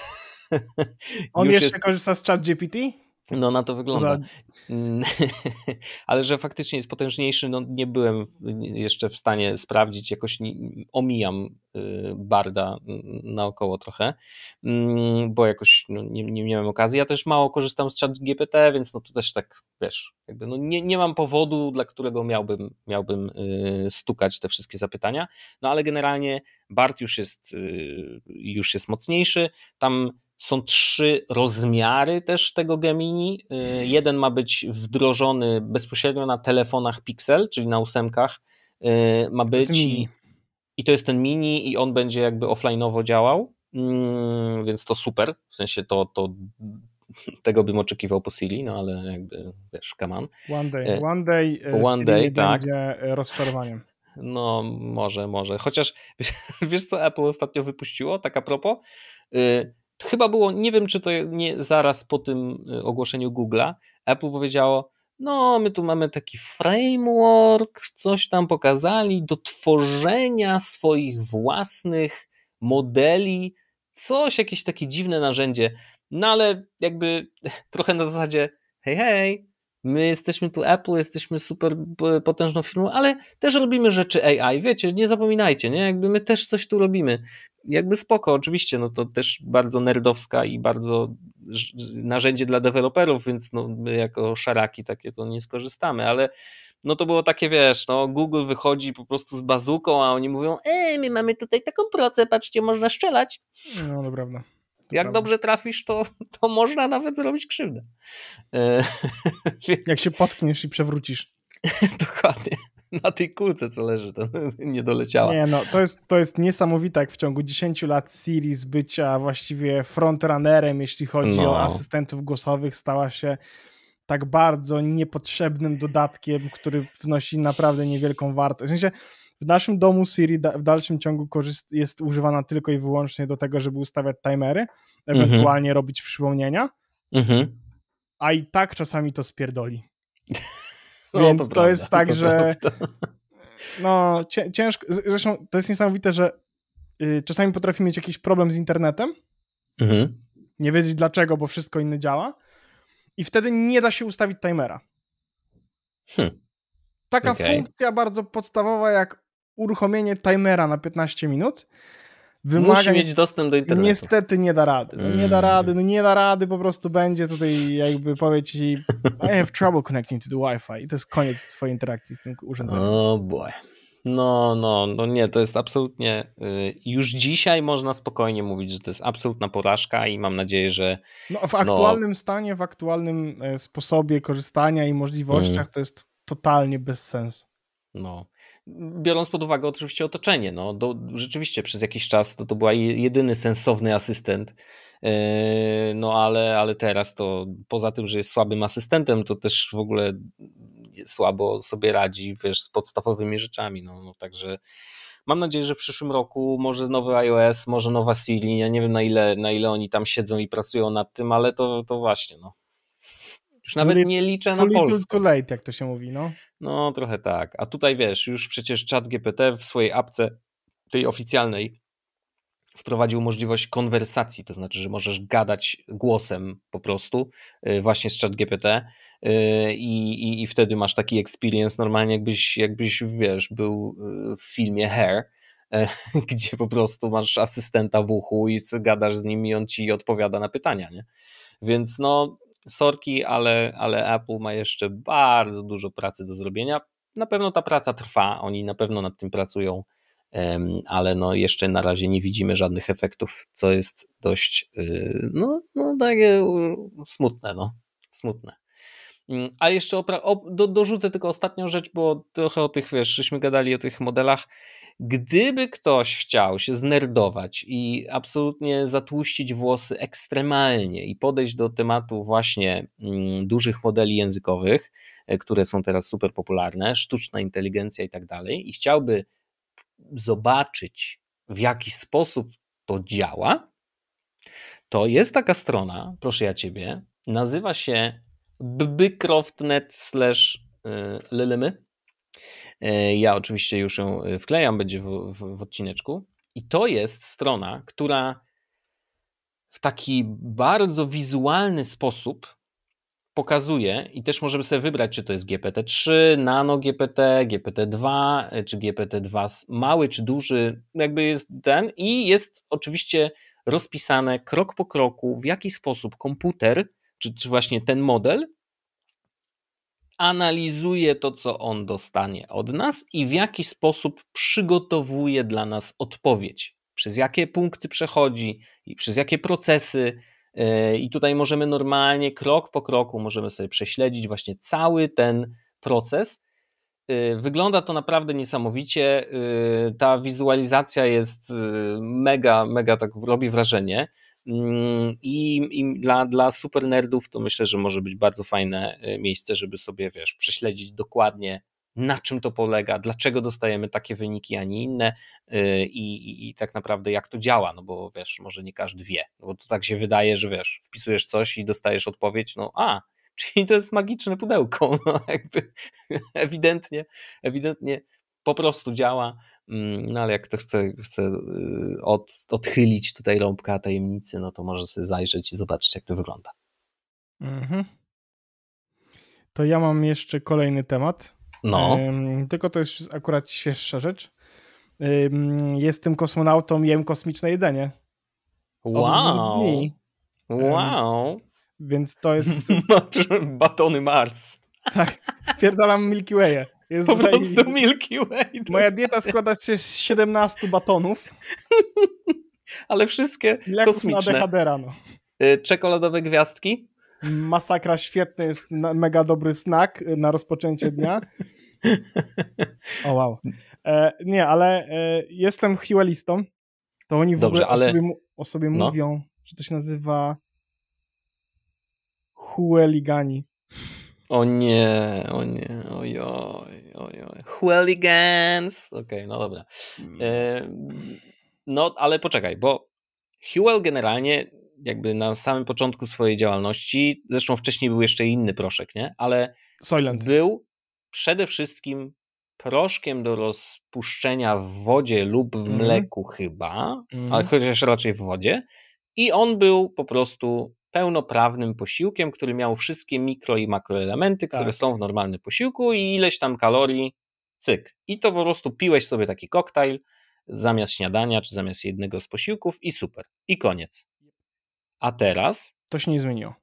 On [laughs] jeszcze jest... korzysta z ChatGPT? GPT? No na to wygląda. Mm, [laughs] ale że faktycznie jest potężniejszy, no nie byłem jeszcze w stanie sprawdzić, jakoś omijam y, Barda mm, naokoło trochę, mm, bo jakoś no, nie, nie miałem okazji. Ja też mało korzystam z chat GPT, więc no to też tak, wiesz, jakby no nie, nie mam powodu, dla którego miałbym, miałbym y, stukać te wszystkie zapytania, no ale generalnie Bard już jest, y, już jest mocniejszy, tam są trzy rozmiary też tego Gemini. Y, jeden ma być wdrożony bezpośrednio na telefonach Pixel, czyli na ósemkach y, ma być. To i, to jest ten mini i on będzie jakby offline'owo działał, mm, więc to super. W sensie to, to tego bym oczekiwał po Siri, no ale jakby wiesz, kaman. One day, y, one day, one day tak. będzie rozczarowaniem. No, może, może. Chociaż [laughs] wiesz, co Apple ostatnio wypuściło? Tak a propos, chyba było, nie wiem czy to nie zaraz po tym y, ogłoszeniu Google'a, Apple powiedziało, no my tu mamy taki framework, coś tam pokazali do tworzenia swoich własnych modeli, coś, jakieś takie dziwne narzędzie, no ale jakby [laughs] trochę na zasadzie hej, hej, My jesteśmy tu Apple, jesteśmy super e, potężną firmą, ale też robimy rzeczy AI. Wiecie, nie zapominajcie, nie? Jakby my też coś tu robimy. Jakby spoko, oczywiście, no to też bardzo nerdowska i bardzo narzędzie dla deweloperów, więc no, my jako szaraki takie to nie skorzystamy, ale no to było takie, wiesz, no Google wychodzi po prostu z bazuką, a oni mówią, e, my mamy tutaj taką procę, patrzcie, można strzelać. No, naprawdę. Jak prawda. dobrze trafisz, to, to można nawet zrobić krzywdę. E, [laughs] jak się potkniesz i przewrócisz. [laughs] Dokładnie. Na tej kulce, co leży, to [laughs] nie doleciała. Nie, no, to jest, to jest niesamowite, jak w ciągu 10 lat Siri z bycia właściwie frontrunnerem, jeśli chodzi no. o asystentów głosowych, stała się tak bardzo niepotrzebnym dodatkiem, który wnosi naprawdę niewielką wartość. W sensie, w naszym domu Siri w dalszym ciągu jest używana tylko i wyłącznie do tego, żeby ustawiać timery, mhm. ewentualnie robić przypomnienia, mhm. a i tak czasami to spierdoli. [laughs] No, Więc to, to jest tak, to że prawda. no ciężko, zresztą to jest niesamowite, że y, czasami potrafi mieć jakiś problem z internetem, mhm. nie wiedzieć dlaczego, bo wszystko inne działa i wtedy nie da się ustawić timera. Hmm. Taka okay. funkcja bardzo podstawowa jak uruchomienie timera na 15 minut wymaga... Musi mieć dostęp do internetu. Niestety nie da rady. No nie da mm. rady, no nie da rady, po prostu będzie tutaj jakby powiedzieć [laughs] I have trouble connecting to the Wi-Fi i to jest koniec twojej interakcji z tym urządzeniem. O oh boy. No, no, no nie, to jest absolutnie. Y, już dzisiaj można spokojnie mówić, że to jest absolutna porażka i mam nadzieję, że. No, w no. aktualnym no... stanie, w aktualnym e, sposobie korzystania i możliwościach mm. to jest totalnie bez sensu. No biorąc pod uwagę oczywiście otoczenie. No, do, rzeczywiście przez jakiś czas to, to była jedyny sensowny asystent, e, no ale, ale teraz to poza tym, że jest słabym asystentem, to też w ogóle słabo sobie radzi wiesz, z podstawowymi rzeczami. No, no także mam nadzieję, że w przyszłym roku może nowy iOS, może nowa Siri. Ja nie wiem na ile, na ile oni tam siedzą i pracują nad tym, ale to, to właśnie no. Już to nawet li, nie liczę na Polskę. Too little, jak to się mówi, no. No, trochę tak. A tutaj wiesz, już przecież ChatGPT GPT w swojej apce, tej oficjalnej, wprowadził możliwość konwersacji, to znaczy, że możesz gadać głosem po prostu y, właśnie z ChatGPT y, i, i, i wtedy masz taki experience normalnie jakbyś, jakbyś wiesz, był y, w filmie Hair, e, [laughs] gdzie po prostu masz asystenta w uchu i gadasz z nim i on ci odpowiada na pytania, nie? Więc no sorki, ale, ale Apple ma jeszcze bardzo dużo pracy do zrobienia. Na pewno ta praca trwa, oni na pewno nad tym pracują, ale no jeszcze na razie nie widzimy żadnych efektów, co jest dość y, no, no takie smutne, no, smutne. Mm, a jeszcze o, do, dorzucę tylko ostatnią rzecz, bo trochę o tych, wiesz, żeśmy gadali o tych modelach. Gdyby ktoś chciał się znerdować i absolutnie zatłuścić włosy ekstremalnie i podejść do tematu właśnie mm, dużych modeli językowych, e, które są teraz super popularne, sztuczna inteligencja i tak dalej, i chciałby zobaczyć, w jaki sposób to działa, to jest taka strona, proszę ja ciebie, nazywa się bbcroft.net slash e, lelemy. E, ja oczywiście już ją e, wklejam, będzie w, w, w odcineczku. I to jest strona, która w taki bardzo wizualny sposób pokazuje i też możemy sobie wybrać, czy to jest GPT-3, nano GPT, GPT-2, e, czy GPT-2 mały czy duży, jakby jest ten i jest oczywiście rozpisane krok po kroku, w jaki sposób komputer, czy, czy właśnie ten model analizuje to, co on dostanie od nas i w jaki sposób przygotowuje dla nas odpowiedź. Przez jakie punkty przechodzi i przez jakie procesy. E, I tutaj możemy normalnie, krok po kroku, możemy sobie prześledzić właśnie cały ten proces. E, wygląda to naprawdę niesamowicie. E, ta wizualizacja jest mega, mega tak robi wrażenie. Mm, I, i dla, dla super nerdów to myślę, że może być bardzo fajne e, miejsce, żeby sobie, wiesz, prześledzić dokładnie na czym to polega, dlaczego dostajemy takie wyniki, a nie inne e, i, i, i, tak naprawdę jak to działa, no bo wiesz, może nie każdy wie, no bo to tak się wydaje, że wiesz, wpisujesz coś i dostajesz odpowiedź, no a, [laughs] czyli to jest magiczne pudełko, no jakby [laughs] ewidentnie, ewidentnie po prostu działa Mm, no ale jak ktoś chce, chce y, od, odchylić tutaj rąbka tajemnicy, no to może sobie zajrzeć i zobaczyć, jak to wygląda. Mhm. To ja mam jeszcze kolejny temat. No. Ym, tylko to jest akurat świeższa rzecz. Ym, jestem kosmonautą, jem kosmiczne jedzenie. Wow. Wow. więc to jest. [laughs] Batony Mars. Tak. [laughs] Pierdolam Milky Way'e. Jest po prostu zajebiście. Milky Way. Moja dieta składa się z 17 batonów. [laughs] Ale wszystkie kosmiczne. na dehadera, no. Y, czekoladowe gwiazdki. Masakra świetny jest, mega dobry snack y, na rozpoczęcie dnia. O wow. E, nie, ale e, jestem hiuelistą. To oni w Dobrze, ogóle o ale... sobie, o sobie no. mówią, że to się nazywa hueligani. O nie, o nie, oj, oj, oj, oj. Hooligans. Okej, okay, no dobra. Mm. No, ale poczekaj, bo Huel generalnie jakby na samym początku swojej działalności, zresztą wcześniej był jeszcze inny proszek, nie? Ale Silent. był przede wszystkim proszkiem do rozpuszczenia w wodzie lub w mhm. mleku chyba, mm. ale chociaż raczej w wodzie i on był po prostu pełnoprawnym posiłkiem, który miał wszystkie mikro i makroelementy, które tak. są w normalnym posiłku i ileś tam kalorii, cyk. I to po prostu piłeś sobie taki koktajl zamiast śniadania czy zamiast jednego z posiłków i super. I koniec. A teraz? To się nie zmieniło.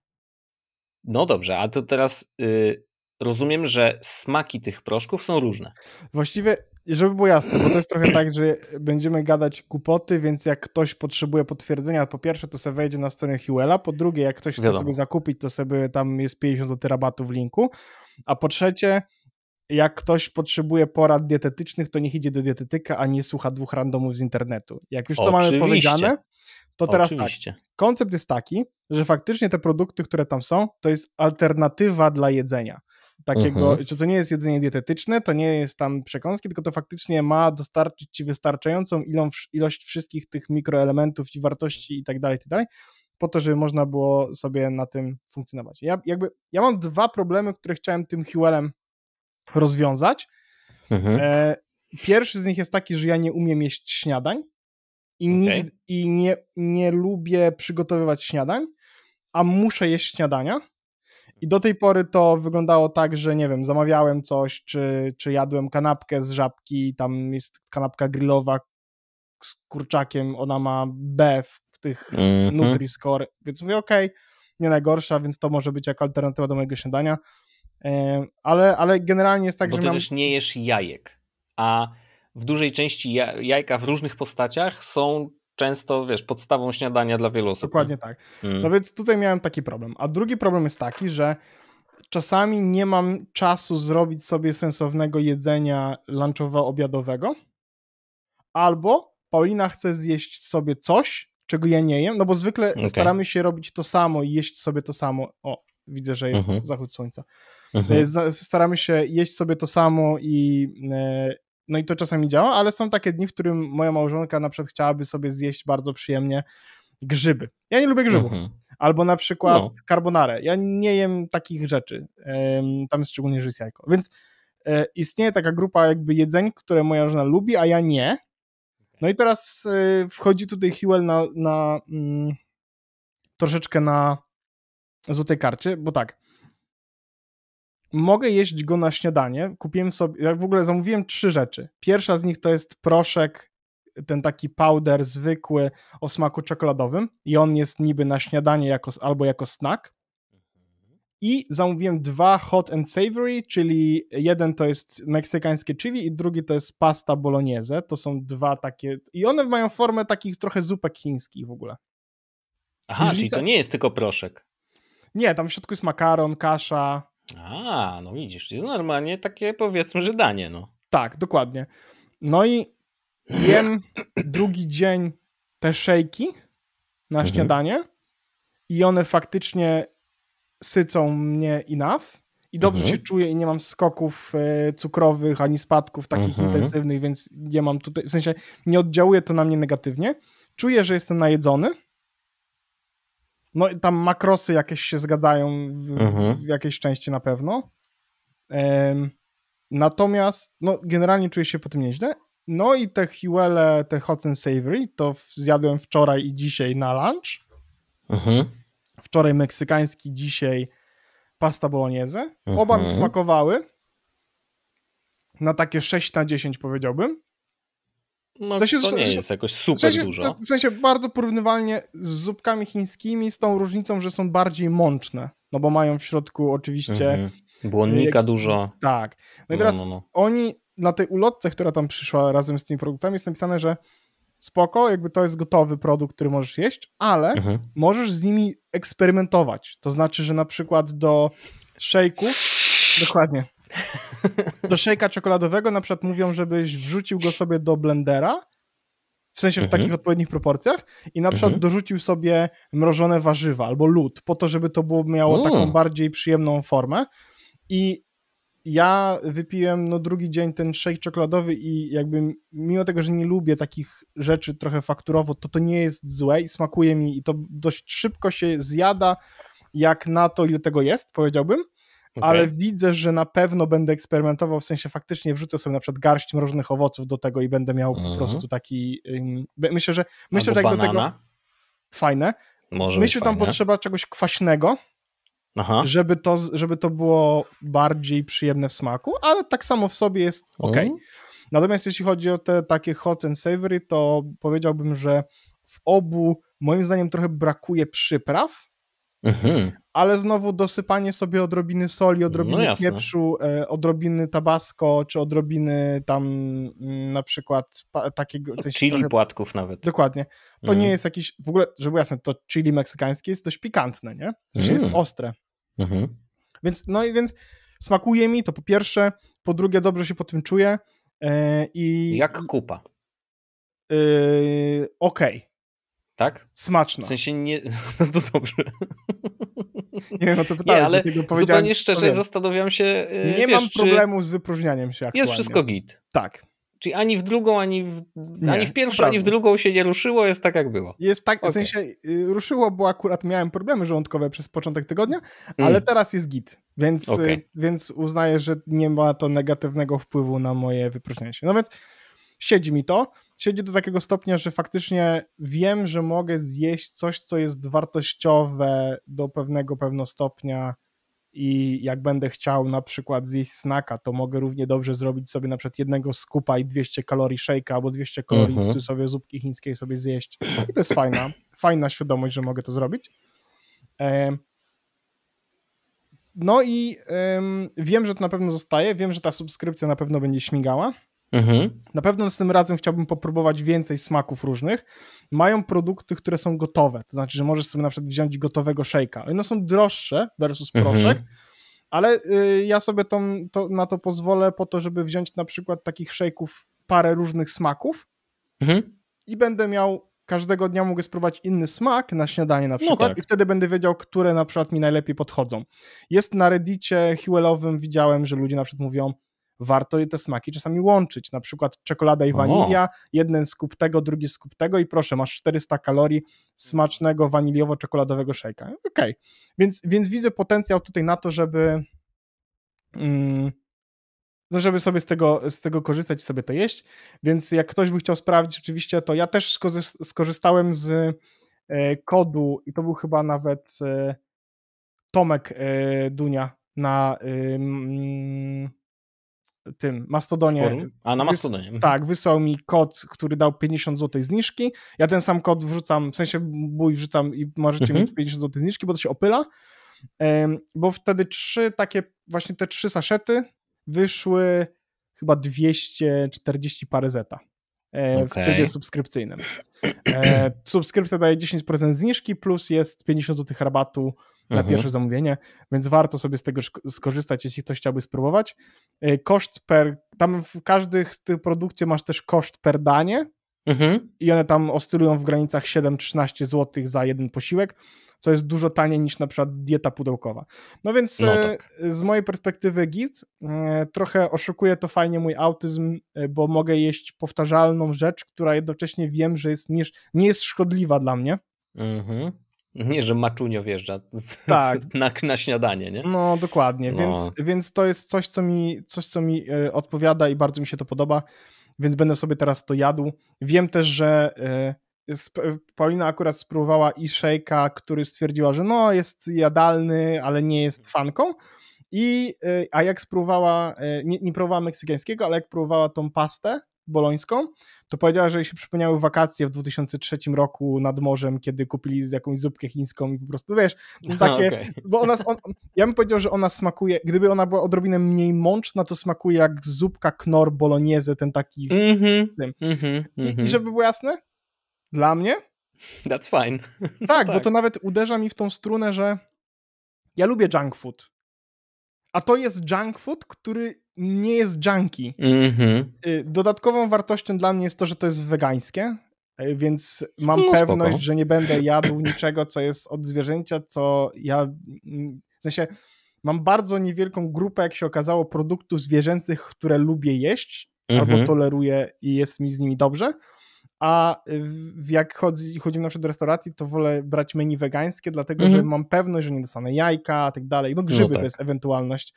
No dobrze, a to teraz y, rozumiem, że smaki tych proszków są różne. Właściwie, żeby było jasne, bo to jest trochę tak, że będziemy gadać kupoty, więc jak ktoś potrzebuje potwierdzenia, po pierwsze to sobie wejdzie na stronę Hewella, po drugie jak ktoś chce Wiadomo. sobie zakupić, to sobie tam jest 50 rabatów w linku, a po trzecie jak ktoś potrzebuje porad dietetycznych, to niech idzie do dietetyka, a nie słucha dwóch randomów z internetu. Jak już to Oczywiście. mamy powiedziane, to teraz tak. Oczywiście. tak. Koncept jest taki, że faktycznie te produkty, które tam są, to jest alternatywa dla jedzenia takiego, mhm. że to nie jest jedzenie dietetyczne, to nie jest tam przekąski, tylko to faktycznie ma dostarczyć ci wystarczającą ilość wszystkich tych mikroelementów i wartości i tak dalej, i tak dalej, po to, żeby można było sobie na tym funkcjonować. Ja, jakby, ja mam dwa problemy, które chciałem tym Huelem rozwiązać. Mhm. E, pierwszy z nich jest taki, że ja nie umiem jeść śniadań i, okay. nigdy, i nie, nie lubię przygotowywać śniadań, a muszę jeść śniadania i do tej pory to wyglądało tak, że nie wiem, zamawiałem coś, czy, czy jadłem kanapkę z żabki, tam jest kanapka grillowa z kurczakiem, ona ma B w tych mm -hmm. Nutri-Score, więc mówię okej, okay, nie najgorsza, więc to może być jako alternatywa do mojego śniadania, e, ale, ale generalnie jest tak, Bo że... ty też nie jesz jajek, a w dużej części jajka w różnych postaciach są często, wiesz, podstawą śniadania dla wielu osób. Dokładnie tak. Hmm. No więc tutaj miałem taki problem. A drugi problem jest taki, że czasami nie mam czasu zrobić sobie sensownego jedzenia lunchowo-obiadowego, albo Paulina chce zjeść sobie coś, czego ja nie jem, no bo zwykle okay. staramy się robić to samo i jeść sobie to samo. O, widzę, że jest mhm. zachód słońca. Mhm. Staramy się jeść sobie to samo i, e, no i to czasami działa, ale są takie dni, w którym moja małżonka na przykład chciałaby sobie zjeść bardzo przyjemnie grzyby. Ja nie lubię grzybów. Mhm. Albo na przykład no. carbonare. Ja nie jem takich rzeczy. Tam szczególnie, że jajko. Więc e, istnieje taka grupa jakby jedzeń, które moja żona lubi, a ja nie. No i teraz e, wchodzi tutaj Hewell na, na mm, troszeczkę na złotej karcie, bo tak, mogę jeść go na śniadanie. Kupiłem sobie, ja w ogóle zamówiłem trzy rzeczy. Pierwsza z nich to jest proszek, ten taki powder zwykły o smaku czekoladowym i on jest niby na śniadanie jako, albo jako snack. I zamówiłem dwa hot and savory, czyli jeden to jest meksykańskie chili i drugi to jest pasta bolognese. To są dwa takie i one mają formę takich trochę zupek chińskich w ogóle. Aha, Różnica... czyli to nie jest tylko proszek. Nie, tam w środku jest makaron, kasza, a, no widzisz, jest normalnie takie powiedzmy, że danie, no. Tak, dokładnie. No i jem [clears throat] drugi dzień te szejki na mhm. śniadanie i one faktycznie sycą mnie enough i dobrze mhm. się czuję i nie mam skoków e, cukrowych ani spadków takich mhm. intensywnych, więc nie mam tutaj, w sensie nie oddziałuje to na mnie negatywnie. Czuję, że jestem najedzony, no i tam makrosy jakieś się zgadzają w, mhm. w jakiejś części na pewno. Um, natomiast no, generalnie czuję się po tym nieźle. No i te hiwele, te hot and savory, to zjadłem wczoraj i dzisiaj na lunch. Mhm. Wczoraj meksykański, dzisiaj pasta bolognese. Oba mi mhm. smakowały. Na takie 6 na 10 powiedziałbym no, to nie jest jakoś super w sensie, dużo. W sensie bardzo porównywalnie z zupkami chińskimi, z tą różnicą, że są bardziej mączne, no bo mają w środku oczywiście... Mhm. Błonnika jak, dużo. Tak. No i no, teraz no, no, oni na tej ulotce, która tam przyszła razem z tymi produktami, jest napisane, że spoko, jakby to jest gotowy produkt, który możesz jeść, ale mhm. możesz z nimi eksperymentować. To znaczy, że na przykład do szejków, dokładnie, do szejka czekoladowego na przykład mówią, żebyś wrzucił go sobie do blendera, w sensie w mhm. takich odpowiednich proporcjach i na przykład mhm. dorzucił sobie mrożone warzywa albo lód, po to, żeby to było miało taką mm. bardziej przyjemną formę i ja wypiłem no drugi dzień ten szejk czekoladowy i jakby mimo tego, że nie lubię takich rzeczy trochę fakturowo, to to nie jest złe i smakuje mi i to dość szybko się zjada jak na to, ile tego jest, powiedziałbym okay. ale widzę, że na pewno będę eksperymentował, w sensie faktycznie wrzucę sobie na przykład garść mrożonych owoców do tego i będę miał mm -hmm. po mhm. prostu taki, myślę, że myślę, Albo że jak banana. do tego fajne, Może myślę, że tam fajne. potrzeba czegoś kwaśnego, Aha. Żeby, to, żeby to było bardziej przyjemne w smaku, ale tak samo w sobie jest ok. Mm. Natomiast jeśli chodzi o te takie hot and savory, to powiedziałbym, że w obu moim zdaniem trochę brakuje przypraw, mm -hmm ale znowu dosypanie sobie odrobiny soli, no odrobiny no pieprzu, e, odrobiny tabasco, czy odrobiny tam mm, na przykład takiego... Coś chili trochę... płatków nawet. Dokładnie. To mm. nie jest jakiś, w ogóle, żeby jasne, to chili meksykańskie jest dość pikantne, nie? To mm. jest ostre. Mm-hmm. Więc, no i więc smakuje mi to po pierwsze, po drugie dobrze się po tym czuję e, i... Jak kupa. Yy, Okej. Okay. Tak? Smaczne. W sensie nie. [laughs] No to dobrze. [laughs] Nie wiem, o co pytałeś. Nie, ale zupełnie szczerze zastanawiam się... E, nie wiesz, mam problemu z wypróżnianiem się aktualnie. Jest wszystko git. Tak. Czyli ani w drugą, ani w, nie, ani w pierwszą, ani w drugą się nie ruszyło, jest tak jak było. Jest tak, okay. w sensie y, ruszyło, bo akurat miałem problemy żołądkowe przez początek tygodnia, mm. ale teraz jest git, więc, y, okay. więc uznaję, że nie ma to negatywnego wpływu na moje wypróżnianie się. No więc siedzi mi to. Siedzi do takiego stopnia, że faktycznie wiem, że mogę zjeść coś, co jest wartościowe do pewnego pewno stopnia i jak będę chciał na przykład zjeść snaka, to mogę równie dobrze zrobić sobie na przykład jednego skupa i 200 kalorii shake'a albo 200 kalorii mhm. sobie zupki chińskiej sobie zjeść. I to jest fajna, fajna świadomość, że mogę to zrobić. No i wiem, że to na pewno zostaje, wiem, że ta subskrypcja na pewno będzie śmigała. Mhm. Na pewno z tym razem chciałbym popróbować więcej smaków różnych. Mają produkty, które są gotowe, to znaczy, że możesz sobie na przykład wziąć gotowego szejka. One są droższe versus mhm. proszek, mhm. ale y, ja sobie tą, to, na to pozwolę po to, żeby wziąć na przykład takich szejków parę różnych smaków mhm. i będę miał każdego dnia mogę spróbować inny smak na śniadanie na no przykład no tak. i wtedy będę wiedział, które na przykład mi najlepiej podchodzą. Jest na reddicie Hewellowym, widziałem, że ludzie na przykład mówią warto te smaki czasami łączyć. Na przykład czekolada i wanilia, jeden skup tego, drugi skup tego i proszę, masz 400 kalorii smacznego waniliowo-czekoladowego szejka. Okej, okay. więc, więc widzę potencjał tutaj na to, żeby mm, no żeby sobie z tego, z tego korzystać i sobie to jeść, więc jak ktoś by chciał sprawdzić oczywiście, to ja też skorzystałem z e, kodu i to był chyba nawet e, Tomek e, Dunia na tym Mastodonie. A na Mastodonie. Wys mhm. tak, wysłał mi kod, który dał 50 zł zniżki. Ja ten sam kod wrzucam, w sensie bój wrzucam i możecie mhm. mieć 50 zł zniżki, bo to się opyla. Um, bo wtedy trzy takie, właśnie te trzy saszety wyszły chyba 240 parę zeta e, w okay. trybie subskrypcyjnym. E, subskrypcja daje 10% zniżki, plus jest 50 zł rabatu na mhm. pierwsze zamówienie, więc warto sobie z tego skorzystać, jeśli ktoś chciałby spróbować. E, koszt per, tam w każdych tych produkcji masz też koszt per danie mhm. i one tam oscylują w granicach 7-13 zł za jeden posiłek, co jest dużo taniej niż na przykład dieta pudełkowa. No więc no e, tak. z mojej perspektywy git, e, trochę oszukuje to fajnie mój autyzm, bo mogę jeść powtarzalną rzecz, która jednocześnie wiem, że jest nie, nie jest szkodliwa dla mnie. Mhm [laughs] Nie, że maczunio wjeżdża tak. [laughs] na, na śniadanie, nie? No, dokładnie, no. Więc, więc to jest coś co, mi, coś, co mi e, odpowiada i bardzo mi się to podoba, więc będę sobie teraz to jadł. Wiem też, że e, Paulina akurat spróbowała i shake'a, który stwierdziła, że no, jest jadalny, ale nie jest mhm. fanką, i, e, a jak spróbowała, nie, nie próbowała meksykańskiego, ale jak próbowała tą pastę, bolońską, to powiedziała, że jej się przypomniały wakacje w 2003 roku nad morzem, kiedy kupili jakąś zupkę chińską i po prostu, wiesz, [laughs] no takie, no, okay. bo ona, on, ja bym powiedział, że ona smakuje, gdyby ona była odrobinę mniej mączna, to smakuje jak zupka knor bolognese, ten taki mm -hmm, tym. Mm -hmm, I, mm -hmm. I mhm. żeby było jasne, dla mnie That's fine. Tak, [laughs] tak, bo tak. to nawet uderza mi w tą strunę, że ja lubię junk food. A to jest junk food, który nie jest junkie. Mm-hmm. Dodatkową wartością dla mnie jest to, że to jest wegańskie, y, więc mam no, pewność, spoko. że nie będę jadł niczego, co jest od zwierzęcia, co ja. Mm, w sensie mam bardzo niewielką grupę, jak się okazało, produktów zwierzęcych, które lubię jeść mm-hmm. albo mhm. toleruję i jest mi z nimi dobrze. A jak chodzi, chodzimy na przykład do restauracji, to wolę brać menu wegańskie, dlatego mm-hmm. że mhm. mam pewność, że nie dostanę jajka, a tak dalej. No, no grzyby no, tak. to jest ewentualność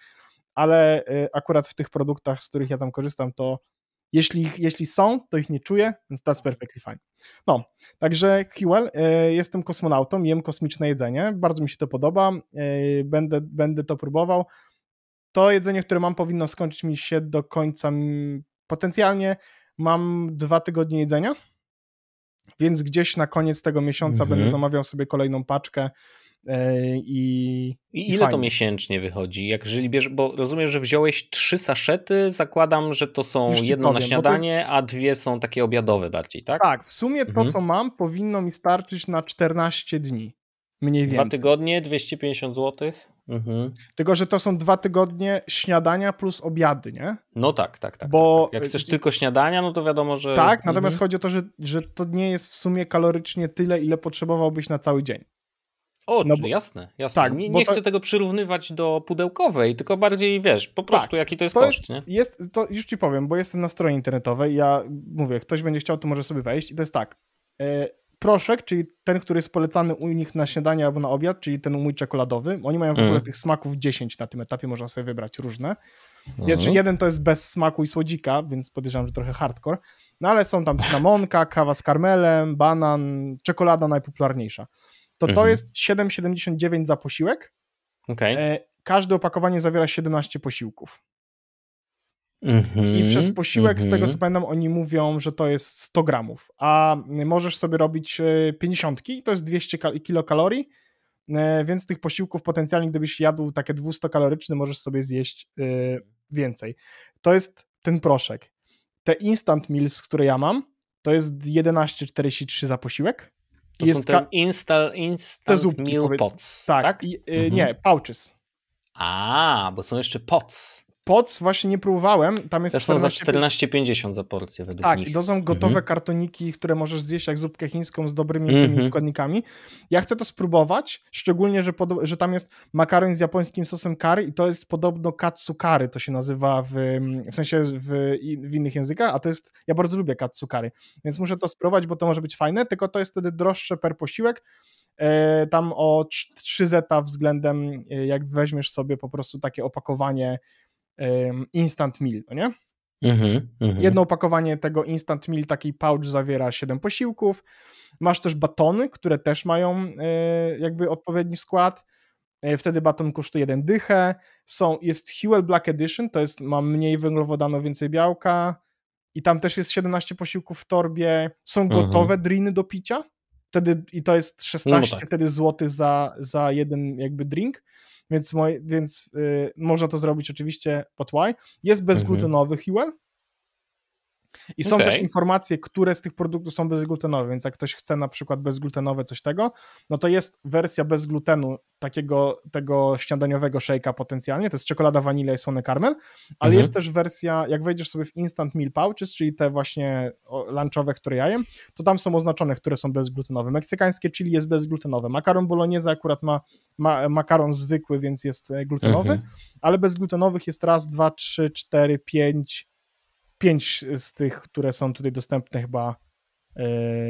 ale y, akurat w tych produktach, z których ja tam korzystam, to jeśli, jeśli są, to ich nie czuję, więc that's mhm. perfectly fine. No, także Hewell, y, jestem kosmonautą, jem kosmiczne jedzenie, bardzo mi się to podoba, y, będę, będę to próbował. To jedzenie, które mam, powinno skończyć mi się do końca, potencjalnie mam dwa tygodnie jedzenia, więc gdzieś na koniec tego miesiąca mhm. będę zamawiał sobie kolejną paczkę, i, I ile to miesięcznie wychodzi? Jak jeżeli bierz, bo rozumiem, że wziąłeś trzy saszety, zakładam, że to są jedno powiem, na śniadanie, jest... a dwie są takie obiadowe bardziej, tak? Tak, w sumie mhm. to, co mam, powinno mi starczyć na 14 dni. Mniej więcej. Dwa tygodnie, 250 zł. Mhm. Tylko, że to są dwa tygodnie śniadania plus obiady, nie? No tak, tak, tak. Bo... Tak, tak. Jak chcesz tylko śniadania, no to wiadomo, że. Tak, natomiast mhm. chodzi o to, że, że to nie jest w sumie kalorycznie tyle, ile potrzebowałbyś na cały dzień. O, no bo, jasne, jasne. Tak, nie, nie chcę tego przyrównywać do pudełkowej, tylko bardziej, wiesz, po tak, prostu tak, jaki to jest to koszt, jest, nie? Jest, to już ci powiem, bo jestem na stronie internetowej, ja mówię, ktoś będzie chciał, to może sobie wejść i to jest tak, e, proszek, czyli ten, który jest polecany u nich na śniadanie albo na obiad, czyli ten mój czekoladowy, oni mają w mm. ogóle mhm. tych smaków 10 na tym etapie, można sobie wybrać różne. Mhm. jeden to jest bez smaku i słodzika, więc podejrzewam, że trochę hardcore, no ale są tam cynamonka, kawa z karmelem, banan, czekolada najpopularniejsza to mhm. to jest 7,79 za posiłek. Okay. E, każde opakowanie zawiera 17 posiłków. Mhm. I przez posiłek, z tego mhm. co pamiętam, oni mówią, że to jest 100 gramów, a możesz sobie robić 50, e, to jest 200 kilokalorii, e, więc tych posiłków potencjalnie, gdybyś jadł takie 200-kaloryczne, możesz sobie zjeść więcej. To jest ten proszek. Te instant meals, które ja mam, to jest 11,43 za posiłek. To jest są te install, instant te meal pots, tak? tak? I, y, mhm. Nie, pouches. A, bo są jeszcze pots. Poc właśnie nie próbowałem, tam jest Te 14... za 14,50 za porcję według tak, nich. Tak, dozą gotowe mhm. kartoniki, które możesz zjeść jak zupkę chińską z dobrymi mhm. składnikami. Ja chcę to spróbować, szczególnie, że, że tam jest makaron z japońskim sosem curry i to jest podobno katsukary, to się nazywa w, w sensie w, w innych językach, a to jest, ja bardzo lubię katsukary, więc muszę to spróbować, bo to może być fajne, tylko to jest wtedy droższe per posiłek, e, tam o 3 zeta względem e, jak weźmiesz sobie po prostu takie opakowanie instant meal, no nie? Mhm, mhm, Jedno opakowanie tego instant meal, taki pouch zawiera 7 posiłków. Masz też batony, które też mają e, jakby odpowiedni skład. E, wtedy baton kosztuje jeden dychę. Są, jest Huel Black Edition, to jest ma mniej węglowodanów, więcej białka. I tam też jest 17 posiłków w torbie. Są mhm. gotowe mhm. driny do picia. Wtedy, I to jest 16 no, no tak. wtedy złoty za, za jeden jakby drink więc, moj, więc y, można to zrobić oczywiście pod Y. Jest bezglutenowy mhm. Hiwell, i są okay. też informacje, które z tych produktów są bezglutenowe, więc jak ktoś chce na przykład bezglutenowe coś tego, no to jest wersja bez glutenu takiego tego śniadaniowego shake'a potencjalnie, to jest czekolada, wanilia i słony karmel, ale mhm. jest też wersja, jak wejdziesz sobie w Instant Meal Pouches, czyli te właśnie lunchowe, które ja jem, to tam są oznaczone, które są bezglutenowe. Meksykańskie chili jest bezglutenowe, makaron bolognese akurat ma, ma makaron zwykły, więc jest e, glutenowy, mhm. ale bezglutenowych jest raz, dwa, trzy, cztery, pięć, pięć z tych, które są tutaj dostępne, chyba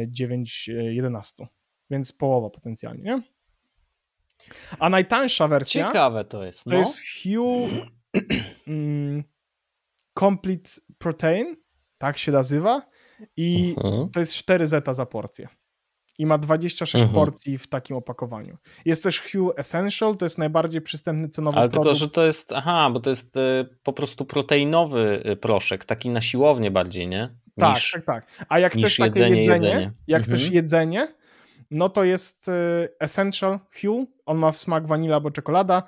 9, e, 11. E, Więc połowa potencjalnie, nie? A najtańsza wersja. Ciekawe to jest. No. To jest Hue mm, Complete Protein, tak się nazywa. I uh mhm. -huh. to jest 4 zeta za porcję i ma 26 mhm. porcji w takim opakowaniu. Jest też Hue Essential, to jest najbardziej przystępny cenowo Ale produkt. tylko, że to jest, aha, bo to jest e, po prostu proteinowy e, proszek, taki na siłownię bardziej, nie? Tak, niż, tak, tak. A jak chcesz jedzenie, takie jedzenie, jedzenie. jak mhm. chcesz jedzenie, no to jest e, Essential Hue, on ma w smak wanila albo czekolada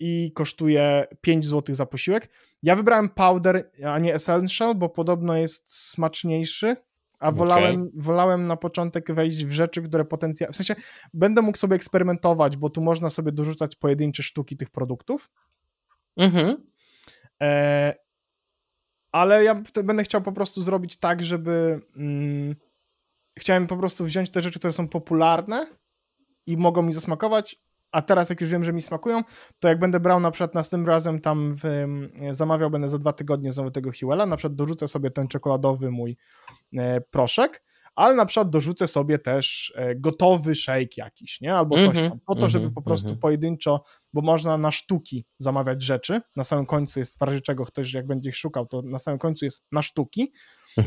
i kosztuje 5 zł za posiłek. Ja wybrałem powder, a nie Essential, bo podobno jest smaczniejszy a wolałem, okay. wolałem na początek wejść w rzeczy, które potencjalnie, w sensie będę mógł sobie eksperymentować, bo tu można sobie dorzucać pojedyncze sztuki tych produktów. Mhm. E, ale ja będę chciał po prostu zrobić tak, żeby mm, chciałem po prostu wziąć te rzeczy, które są popularne i mogą mi zasmakować a teraz jak już wiem, że mi smakują, to jak będę brał na przykład następnym razem tam w, mm, zamawiał będę za dwa tygodnie znowu tego Hewella, na przykład dorzucę sobie ten czekoladowy mój e, proszek, ale na przykład dorzucę sobie też e, gotowy shake jakiś, nie? Albo coś mhm, tam, po to, żeby mhm, po prostu mhm. pojedynczo, bo można na sztuki zamawiać rzeczy, na samym końcu jest, w czegoś, czego ktoś jak będzie ich szukał, to na samym końcu jest na sztuki,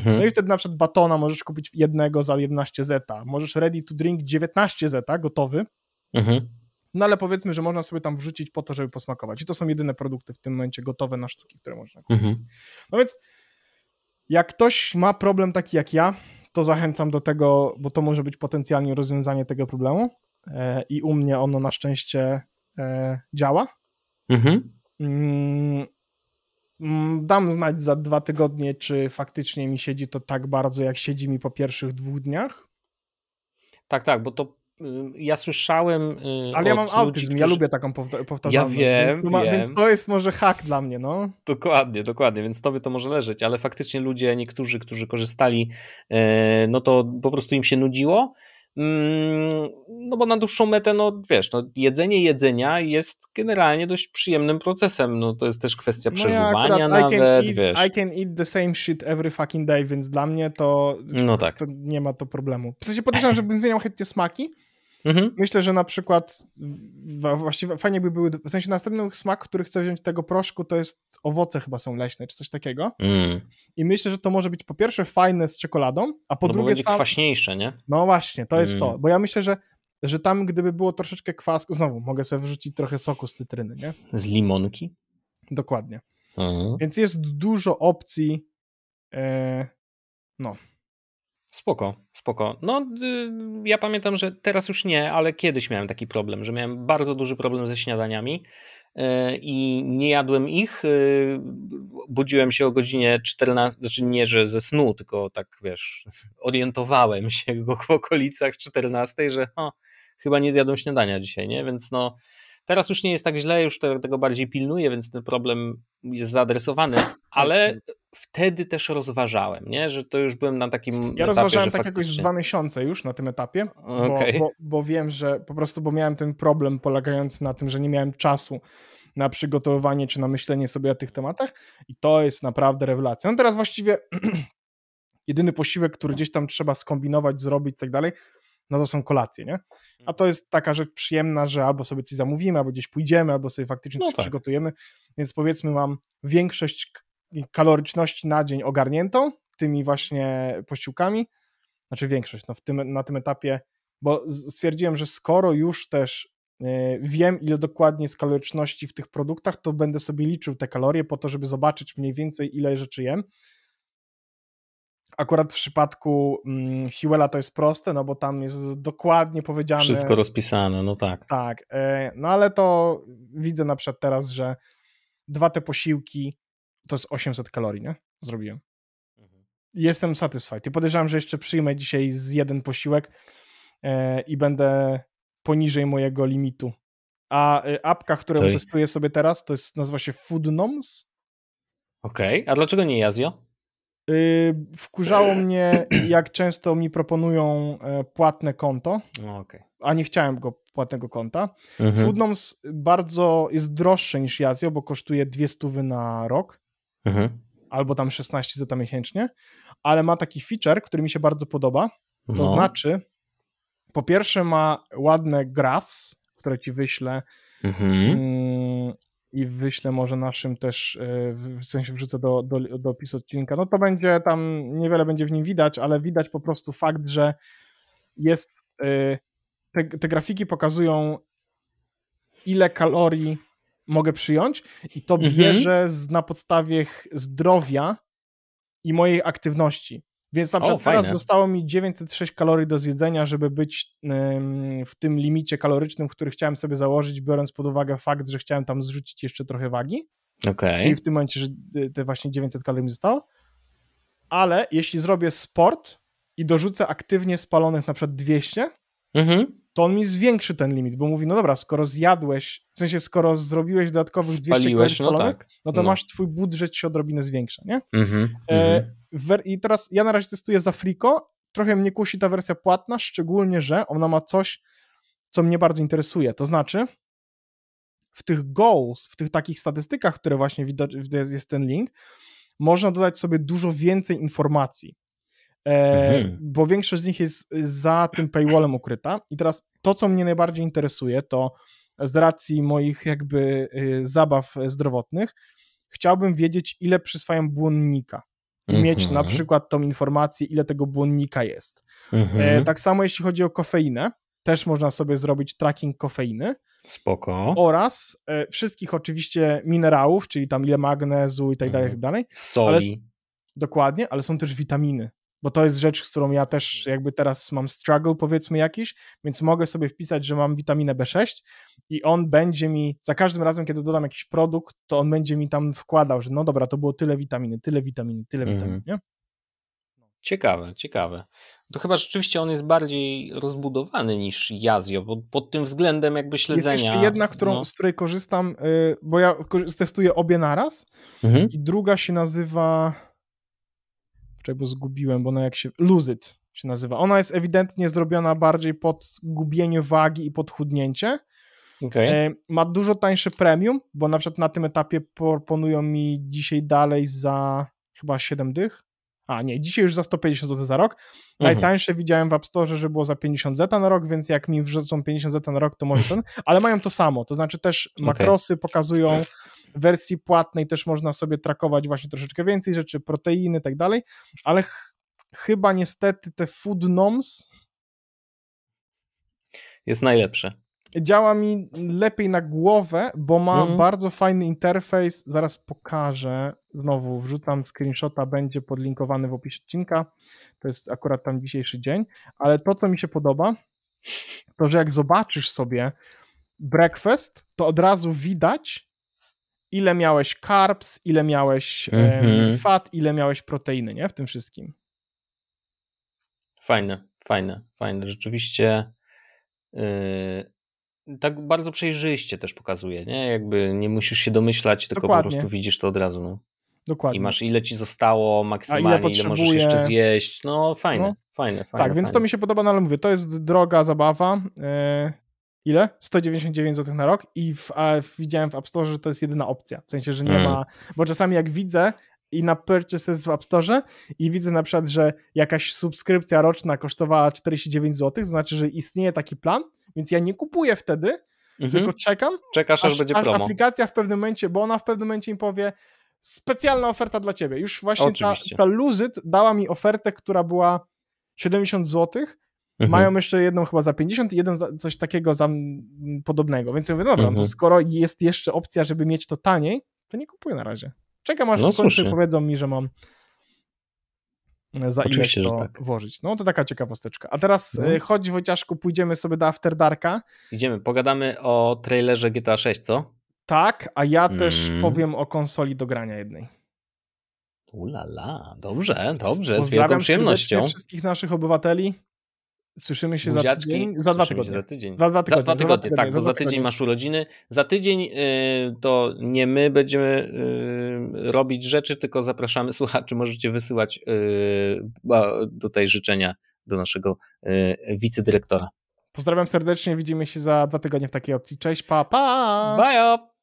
no i wtedy na przykład batona możesz kupić jednego za 11 zeta, możesz ready to drink 19 zeta, gotowy, Mhm no ale powiedzmy, że można sobie tam wrzucić po to, żeby posmakować. I to są jedyne produkty w tym momencie gotowe na sztuki, które można kupić. Mhm. No więc jak ktoś ma problem taki jak ja, to zachęcam do tego, bo to może być potencjalnie rozwiązanie tego problemu e, i u mnie ono na szczęście e, działa. Mhm. Mm, mm dam znać za dwa tygodnie, czy faktycznie mi siedzi to tak bardzo, jak siedzi mi po pierwszych dwóch dniach. Tak, tak, bo to Y, ja słyszałem. Y, ale ja mam ludzi, autyzm, którzy... ja lubię taką powta powtarzalność. Ja wiem, więc, ma, wiem. więc to jest może hak dla mnie, no. Dokładnie, dokładnie, więc tobie to może leżeć, ale faktycznie ludzie, niektórzy, którzy korzystali, y, no to po prostu im się nudziło. Mm, no bo na dłuższą metę, no wiesz, no, jedzenie jedzenia jest generalnie dość przyjemnym procesem, no to jest też kwestia przeżuwania, no ja nawet, I eat, wiesz. I can eat the same shit every fucking day, więc dla mnie to, no tak. To nie ma to problemu. W sensie podejrzewam, żebym zmieniał chętnie smaki, Mhm. Myślę, że na przykład właściwie fajnie by były, w sensie następny smak, który chcę wziąć tego proszku, to jest owoce chyba są leśne, czy coś takiego. Mm. I myślę, że to może być po pierwsze fajne z czekoladą, a po no drugie... Bo sam... kwaśniejsze, nie? No właśnie, to mm. jest to, mm. bo ja myślę, że że tam gdyby było troszeczkę kwasku, znowu mogę sobie wrzucić trochę soku z cytryny, nie? Z limonki? Dokładnie. Mhm. Więc jest dużo opcji. Yy, no. Spoko, spoko. No, y, ja pamiętam, że teraz już nie, ale kiedyś miałem taki problem, że miałem bardzo duży problem ze śniadaniami y, i nie jadłem ich. Y, budziłem się o godzinie 14, znaczy nie, że ze snu, tylko tak wiesz, [laughs] orientowałem się w okolicach 14, że o, chyba nie zjadłem śniadania dzisiaj, nie? Więc no, Teraz już nie jest tak źle, już tego bardziej pilnuję, więc ten problem jest zaadresowany, ale tak, tak. wtedy też rozważałem, nie? że to już byłem na takim. Ja etapie, rozważałem tak faktycznie... jakoś dwa miesiące już na tym etapie, bo, bo, bo wiem, że po prostu, bo miałem ten problem polegający na tym, że nie miałem czasu na przygotowanie czy na myślenie sobie o tych tematach i to jest naprawdę rewelacja. No teraz właściwie [clears throat] jedyny posiłek, który gdzieś tam trzeba skombinować, zrobić i tak dalej, no to są kolacje, nie? A to mhm. jest taka rzecz przyjemna, że albo sobie coś zamówimy, albo gdzieś pójdziemy, albo sobie faktycznie no coś no tak. przygotujemy, więc powiedzmy mam większość kaloryczności na dzień ogarniętą tymi właśnie posiłkami, znaczy większość, no w tym, na tym etapie, bo stwierdziłem, że skoro już też e, wiem, ile dokładnie jest kaloryczności w tych produktach, to będę sobie liczył te kalorie po to, żeby zobaczyć mniej więcej, ile rzeczy jem. Akurat w przypadku mm, Hewella to jest proste, no bo tam jest dokładnie powiedziane. Wszystko rozpisane, no tak. Tak, e, no ale to widzę na przykład teraz, że dwa te posiłki to jest 800 kalorii, nie? Zrobiłem. Mhm. Jestem satisfied. I podejrzewam, że jeszcze przyjmę dzisiaj z jeden posiłek e, i będę poniżej mojego limitu. A e, apka, którą testuję sobie teraz, to jest nazywa się Foodnoms. Okej, okay. a dlaczego nie jazio? Yy, wkurzało mnie, jak często mi proponują e, płatne konto, no, okay. a nie chciałem go płatnego konta. Mhm. Foodnoms bardzo jest droższe niż Yazio, bo kosztuje 200 na rok, mhm. albo tam 16 zeta miesięcznie, ale ma taki feature, który mi się bardzo podoba, to no. znaczy po pierwsze ma ładne graphs, które ci wyślę mhm. Mm, i wyślę może naszym też, e, w sensie wrzucę do, do, do opisu odcinka. No to będzie tam, niewiele będzie w nim widać, ale widać po prostu fakt, że jest, e, te, te grafiki pokazują ile kalorii mogę przyjąć i to mhm. bierze mhm. z, na podstawie zdrowia i mojej aktywności. Więc na przykład o, teraz zostało mi 906 kalorii do zjedzenia, żeby być w tym limicie kalorycznym, który chciałem sobie założyć, biorąc pod uwagę fakt, że chciałem tam zrzucić jeszcze trochę wagi. Okay. Czyli w tym momencie, że e, te właśnie 900 kalorii mi zostało. Ale jeśli zrobię sport i dorzucę aktywnie spalonych na przykład 200, to on mi zwiększy ten limit, bo mówi, no dobra, skoro zjadłeś, w sensie skoro zrobiłeś dodatkowych 200 Spaliłeś, no, tak. no to no. masz twój budżet się odrobinę zwiększa, nie? Mm-hmm, e, mhm. I teraz ja na razie testuję za Frico, trochę mnie kusi ta wersja płatna, szczególnie, że ona ma coś, co mnie bardzo interesuje, to znaczy w tych goals, w tych takich statystykach, które właśnie widać, jest ten link, można dodać sobie dużo więcej informacji. E, mhm. bo większość z nich jest za tym paywallem ukryta. I teraz to, co mnie najbardziej interesuje, to z racji moich jakby y, zabaw zdrowotnych, chciałbym wiedzieć, ile przyswają błonnika. Mhm. Mieć na przykład tą informację, ile tego błonnika jest. E, mhm. tak samo jeśli chodzi o kofeinę, też można sobie zrobić tracking kofeiny. Spoko. Oraz e, wszystkich oczywiście minerałów, czyli tam ile magnezu i tak dalej, i tak mhm. dalej. Soli. Ale, dokładnie, ale są też witaminy bo to jest rzecz, z którą ja też jakby teraz mam struggle powiedzmy jakiś, więc mogę sobie wpisać, że mam witaminę B6 i on będzie mi, za każdym razem, kiedy dodam jakiś produkt, to on będzie mi tam wkładał, że no dobra, to było tyle witaminy, tyle witaminy, tyle mhm. witaminy, nie? Ciekawe, ciekawe. To chyba rzeczywiście on jest bardziej rozbudowany niż Yazio, bo pod tym względem jakby śledzenia. Jest jeszcze jedna, którą, no. z której korzystam, y, bo ja testuję obie naraz mhm. i druga się nazywa czego zgubiłem, bo ona jak się... it się nazywa. Ona jest ewidentnie zrobiona bardziej pod gubienie wagi i podchudnięcie. Okay. E, ma dużo tańsze premium, bo na przykład na tym etapie proponują mi dzisiaj dalej za chyba 7 dych. A nie, dzisiaj już za 150 zł za rok. Mhm. Najtańsze mhm. widziałem w App Store, że było za 50 zeta na rok, więc jak mi wrzucą 50 zeta na rok, to może ten. Ale mają to samo, to znaczy też makrosy okay. pokazują w wersji płatnej też można sobie trakować właśnie troszeczkę więcej rzeczy, proteiny i tak dalej, ale ch chyba niestety te food noms jest najlepsze. Działa mi lepiej na głowę, bo ma mhm. bardzo fajny interfejs. Zaraz pokażę. Znowu wrzucam screenshota, będzie podlinkowany w opisie odcinka. To jest akurat tam dzisiejszy dzień. Ale to, co mi się podoba, to że jak zobaczysz sobie breakfast, to od razu widać, ile miałeś carbs, ile miałeś mhm. fat, ile miałeś proteiny, nie? W tym wszystkim. Fajne, fajne, fajne. Rzeczywiście yy, tak bardzo przejrzyście też pokazuje, nie? Jakby nie musisz się domyślać, tylko Dokładnie. po prostu widzisz to od razu. No. Dokładnie. I masz ile ci zostało maksymalnie, ile, ile, możesz jeszcze zjeść. No fajne, no. fajne, fajne. Tak, fajne. więc to mi się podoba, no ale mówię, to jest droga zabawa. Yy, ile? 199 zł na rok i w, w, widziałem w App Store, że to jest jedyna opcja. W sensie, że nie mm. ma, bo czasami jak widzę i na purchases w App Store i widzę na przykład, że jakaś subskrypcja roczna kosztowała 49 zł, to znaczy, że istnieje taki plan, więc ja nie kupuję wtedy, mhm. tylko czekam. Czekasz, aż, aż będzie aż promo. aplikacja w pewnym momencie, bo ona w pewnym momencie mi powie specjalna oferta dla ciebie. Już właśnie ta, ta Luzit dała mi ofertę, która była 70 złotych, Mhm. Mają jeszcze jedną chyba za 50 i jeden za, coś takiego za, podobnego. Więc ja mówię, dobra, no mhm. to skoro jest jeszcze opcja, żeby mieć to taniej, to nie kupuję na razie. Czekam aż no, w końcu powiedzą mi, że mam e, za Oczywiście, ile to tak. włożyć. No to taka ciekawosteczka. A teraz no. E, chodź Wojciaszku, pójdziemy sobie do After Darka. Idziemy, pogadamy o trailerze GTA 6, co? Tak, a ja mm. też mhm. powiem o konsoli do grania jednej. Ulala, dobrze, dobrze, z wielką przyjemnością. wszystkich naszych obywateli. Słyszymy się Buziaczki. za tydzień? Za dwa tygodnie. Za, tydzień. Za, dwa tygodnie. Za dwa tygodnie, za dwa tygodnie tak, bo za tydzień masz urodziny. Za tydzień yy, to nie my będziemy yy, robić rzeczy, tylko zapraszamy słuchaczy, możecie wysyłać yy, tutaj życzenia do naszego y, wicedyrektora. Pozdrawiam serdecznie, widzimy się za dwa tygodnie w takiej opcji. Cześć, pa, pa! Bye! Up.